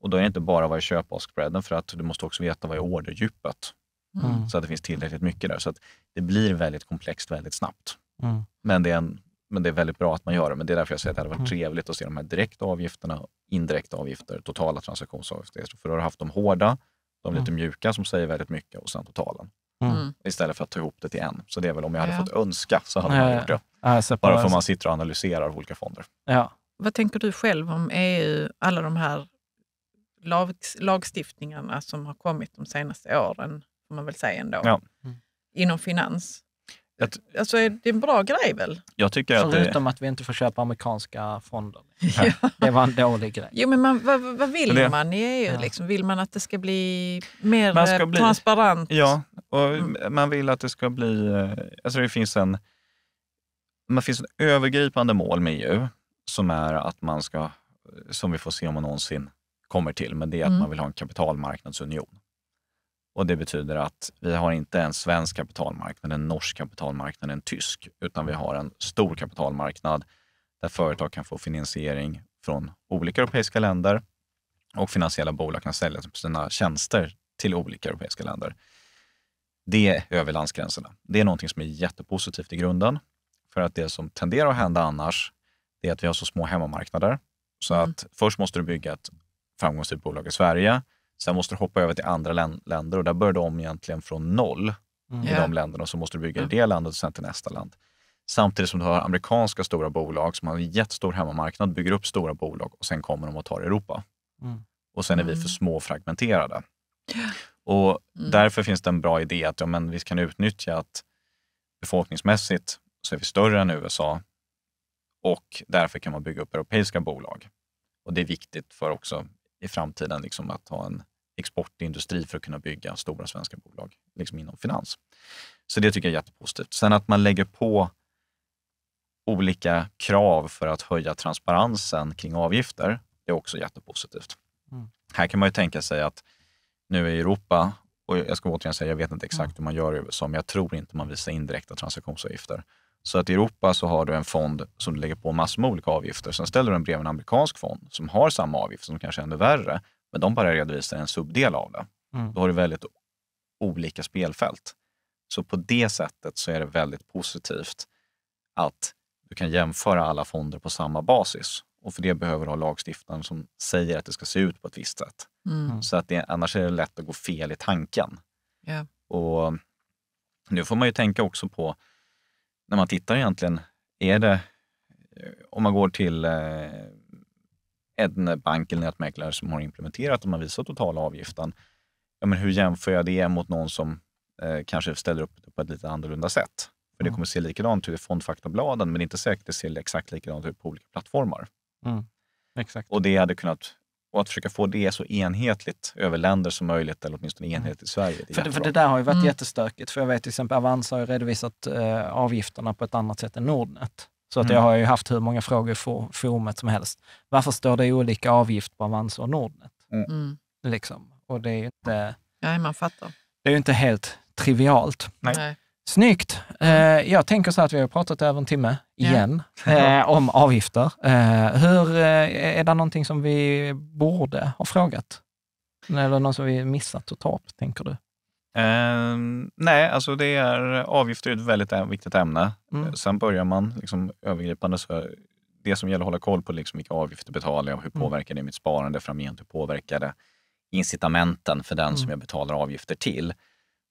och då är det inte bara vad är spreaden för att du måste också veta vad är orderdjupet. Mm. Så att det finns tillräckligt mycket där. Så att det blir väldigt komplext väldigt snabbt. Mm. Men, det är en, men det är väldigt bra att man gör det. Men det är därför jag säger att det hade varit mm. trevligt att se de här direkta avgifterna, indirekta avgifter, totala transaktionsavgifter. För då har du haft de hårda, de mm. lite mjuka som säger väldigt mycket och sen totalen. Mm. mm. Istället för att ta ihop det till en. Så det är väl om jag hade ja. fått önska så hade man gjort det. Ja, Bara för att man sitter och analyserar olika fonder. Ja. Vad tänker du själv om EU, alla de här lag, lagstiftningarna som har kommit de senaste åren, får man väl säga ändå, ja. Mm. inom finans? Alltså, det är en bra grej väl? Jag tycker att Förutom det... att vi inte får köpa amerikanska fonder. [laughs] Det var en dålig grej. Jo, men man, vad, vad vill det... man i EU? Ja. Liksom? Vill man att det ska bli mer eh, ska bli... transparent? Ja, och mm. man vill att det ska bli... Eh, alltså det finns en, man finns en övergripande mål med EU som är att man ska, som vi får se om man någonsin kommer till, men det är att mm. man vill ha en kapitalmarknadsunion. Och Det betyder att vi har inte en svensk kapitalmarknad, en norsk kapitalmarknad, en tysk, utan vi har en stor kapitalmarknad där företag kan få finansiering från olika europeiska länder och finansiella bolag kan sälja sina tjänster till olika europeiska länder. Det är över landsgränserna. Det är någonting som är jättepositivt i grunden. För att det som tenderar att hända annars, det är att vi har så små hemmamarknader. Så mm. att först måste du bygga ett framgångsrikt bolag i Sverige Sen måste du hoppa över till andra länder och där börjar du om egentligen från noll mm. i de länderna så måste du bygga i mm. det landet och sen till nästa land. Samtidigt som du har amerikanska stora bolag som har en jättestor hemmamarknad, bygger upp stora bolag och sen kommer de och tar Europa. Mm. Och sen är vi för mm. små och fragmenterade. Och mm. därför finns det en bra idé att ja, men vi kan utnyttja att befolkningsmässigt så är vi större än USA och därför kan man bygga upp europeiska bolag. Och det är viktigt för också i framtiden liksom att ha en exportindustri för att kunna bygga stora svenska bolag liksom inom finans. Så det tycker jag är jättepositivt. Sen att man lägger på olika krav för att höja transparensen kring avgifter, det är också jättepositivt. Mm. Här kan man ju tänka sig att nu i Europa, och jag ska återigen säga, jag vet inte exakt mm. hur man gör i USA, men jag tror inte man visar indirekta transaktionsavgifter. Så att i Europa så har du en fond som du lägger på massor med olika avgifter. Sen ställer du den bredvid en amerikansk fond som har samma avgift, som kanske är ännu värre, men de bara redovisar en subdel av det. Mm. Då har du väldigt olika spelfält. Så på det sättet så är det väldigt positivt att du kan jämföra alla fonder på samma basis. Och för det behöver du ha lagstiftaren som säger att det ska se ut på ett visst sätt. Mm. mm. Så att det, annars är det lätt att gå fel i tanken. Yeah. Och nu får man ju tänka också på när man tittar egentligen, är det, eh, om man går till eh, en bank eller nätmäklare som har implementerat de här visa totala avgiften, ja, men hur jämför jag det mot någon som eh, kanske ställer upp det på ett lite annorlunda sätt? För det mm. kommer se likadant ut i fondfaktabladen, men det är inte säkert det ser exakt likadant ut på olika plattformar. Mm. Exakt. Och det hade kunnat och att försöka få det så enhetligt över länder som möjligt, eller åtminstone mm. enhetligt i Sverige. Det för, för, det där har ju varit mm. jättestökigt. För jag vet till exempel Avanza har ju redovisat eh, avgifterna på ett annat sätt än Nordnet. Så att mm. jag har ju haft hur många frågor i forumet som helst. Varför står det olika avgift på Avanza och Nordnet? Mm. mm. Liksom. Och det är ju inte... Nej, man fattar. Det är ju inte helt trivialt. Nej. Nej. Snyggt! Mm. Eh, jag tänker så här att vi har pratat över en timme igen eh, ja. om avgifter. Eh, hur, är det någonting som vi borde ha frågat? Eller något som vi missat totalt, tänker du? Um, nej, alltså det är, avgifter är ett väldigt viktigt ämne. Mm. Sen börjar man liksom, övergripande, så det som gäller att hålla koll på liksom, vilka avgifter betalar jag, hur mm. påverkar det mitt sparande framgent, hur påverkar det incitamenten för den mm. som jag betalar avgifter till.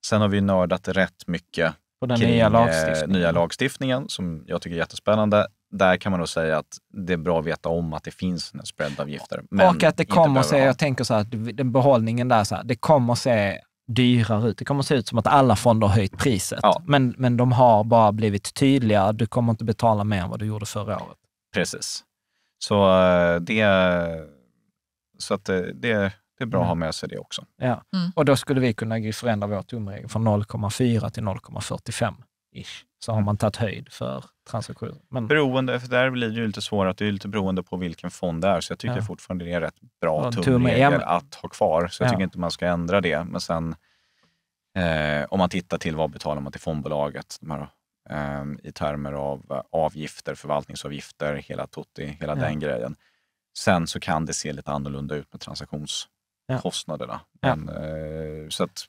Sen har vi nördat rätt mycket på den kring, nya, eh, lagstiftningen. nya lagstiftningen som jag tycker är jättespännande. Där kan man nog säga att det är bra att veta om att det finns en spread av gifter. och att det kommer se, ha. jag tänker så här, den behållningen där, så här, det kommer se dyrare ut. Det kommer se ut som att alla fonder har höjt priset, ja. men, men de har bara blivit tydliga. Du kommer inte betala mer än vad du gjorde förra året. Precis. Så eh, det, så att eh, det, det är bra mm. att ha mm. med sig det också. Ja. Mm. Och då skulle vi kunna förändra vår tumregel från 0,4 till 0,45. Ish. Så har man tagit höjd för transaktioner. Men... Beroende, för där blir det ju lite svårare, det är lite beroende på vilken fond det är. Så jag tycker ja. fortfarande det är en rätt bra tumregel tum att ha kvar. Så jag ja. tycker inte man ska ändra det. Men sen eh, om man tittar till vad betalar man till fondbolaget, här, eh, i termer av eh, avgifter, förvaltningsavgifter, hela tutti, hela ja. den grejen. Sen så kan det se lite annorlunda ut med transaktions ja. kostnaderna. Men, eh, så att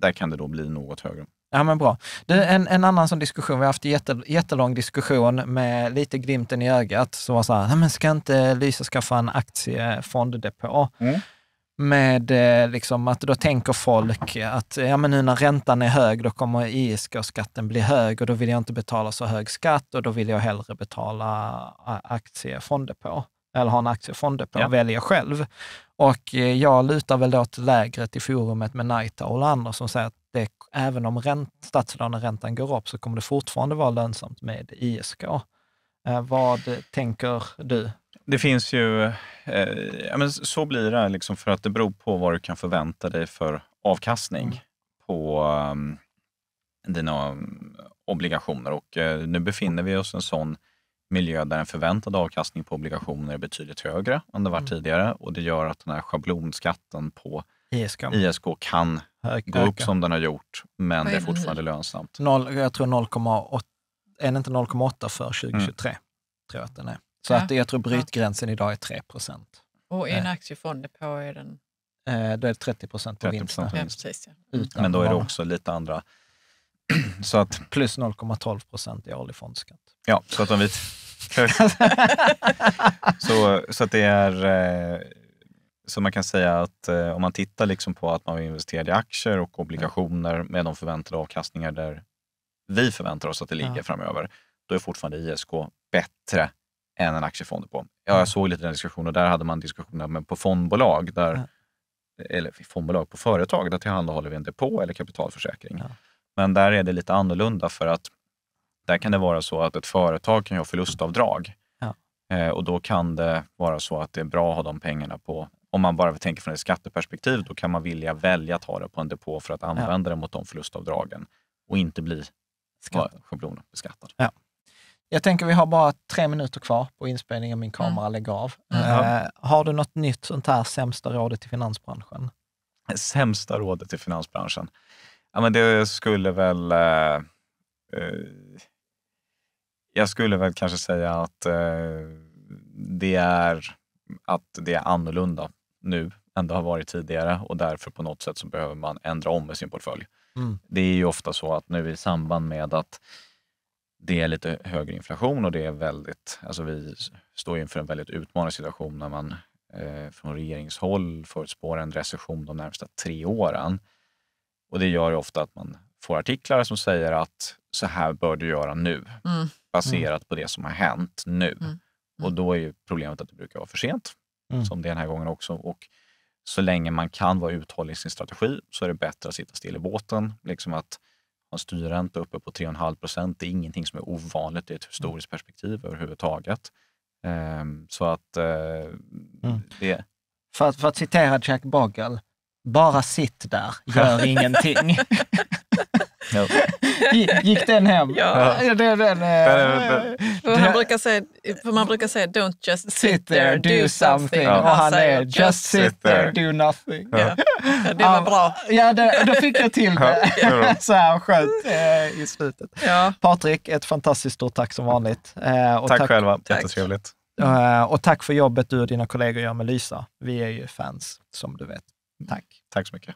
där kan det då bli något högre. Ja, men bra. Du, en, en annan sån diskussion, vi har haft en jätte, jättelång diskussion med lite glimten i ögat, som var så här, men ska inte Lysa skaffa en aktiefonddepå? Mm. Med eh, liksom att då tänker folk att ja, men nu när räntan är hög, då kommer ISK-skatten bli hög och då vill jag inte betala så hög skatt och då vill jag hellre betala aktiefonder på, eller ha en aktiefonder på, ja. välja själv. Och eh, jag lutar väl då till lägret i forumet med Naita och andra som säger att det, även om statslåneräntan går upp så kommer det fortfarande vara lönsamt med ISK. Eh, vad tänker du? Det finns ju, eh, ja, men så blir det liksom för att det beror på vad du kan förvänta dig för avkastning mm. på um, dina mm, obligationer och eh, nu befinner vi oss i en sån miljö där en förväntad avkastning på obligationer är betydligt högre än det var mm. tidigare och det gör att den här schablonskatten på ISK, ISK kan Höka. gå upp som den har gjort, men det är fortfarande lönsamt. 0, jag tror 0,8, är det inte 0,8 för 2023? Mm. Tror jag att den är. Så ja. att jag tror brytgränsen idag är 3 procent. Och i en eh. aktiefond, på är den? Eh, då är det 30 procent på vinsten. Vinst. Ja, ja. Men då är det också lite andra... [clears throat] Så att, Plus 0,12 procent i årlig fondskatt. Ja, så att de vit. [laughs] så, så att det är... Eh, så man kan säga att eh, om man tittar liksom på att man vill investera i aktier och obligationer med de förväntade avkastningar där vi förväntar oss att det ligger ja. framöver, då är fortfarande ISK bättre än en aktiefond på. Ja, mm. jag såg lite den diskussionen och där hade man diskussioner på fondbolag, där, ja. eller fondbolag på företag, där tillhandahåller vi en depå eller kapitalförsäkring. Ja. Men där är det lite annorlunda för att där kan det vara så att ett företag kan göra förlustavdrag ja. Eh, och då kan det vara så att det är bra att ha de pengarna på om man bara tänker från ett skatteperspektiv, då kan man vilja välja att ha det på en depå för att använda ja. det mot de förlustavdragen och inte bli schablonbeskattad. Ja. Jag tänker vi har bara tre minuter kvar på inspelningen, min mm. kamera mm. lägger av. Mm. Eh, har du något nytt sånt här sämsta rådet till finansbranschen? Sämsta rådet till finansbranschen? Ja, men det skulle väl... Eh, eh, jag skulle väl kanske säga att eh, det är att det är annorlunda nu än det har varit tidigare och därför på något sätt så behöver man ändra om i sin portfölj. Mm. Det är ju ofta så att nu i samband med att det är lite högre inflation och det är väldigt, alltså vi står inför en väldigt utmanande situation när man eh, från regeringshåll förutspår en recession de närmsta tre åren. Och det gör ju ofta att man får artiklar som säger att så här bör du göra nu, mm. baserat på det som har hänt nu. Mm. Mm. Och då är problemet att det brukar vara för sent, mm. som det är den här gången också. Och så länge man kan vara uthållig i sin strategi så är det bättre att sitta still i båten. Liksom att ha en styrränta uppe på 3,5 procent, det är ingenting som är ovanligt i ett historiskt perspektiv överhuvudtaget. Um, så att uh, mm. det... För, för, att citera Jack Bogle, bara sitt där, gör [laughs] ingenting. Gick, den hem? Ja. Den, den, eh, den, han brukar säga, man brukar säga don't just sit there, do something. Och han är just sit there, do nothing. Ja. ja det var bra. Ja, det, då fick jag till det. [laughs] Så här skönt eh, i slutet. Ja. Patrik, ett fantastiskt stort tack som vanligt. Eh, och tack, tack själva, jättetrevligt. och tack för jobbet du och dina kollegor gör med Lysa. Vi är ju fans, som du vet. Tack. Tack så mycket.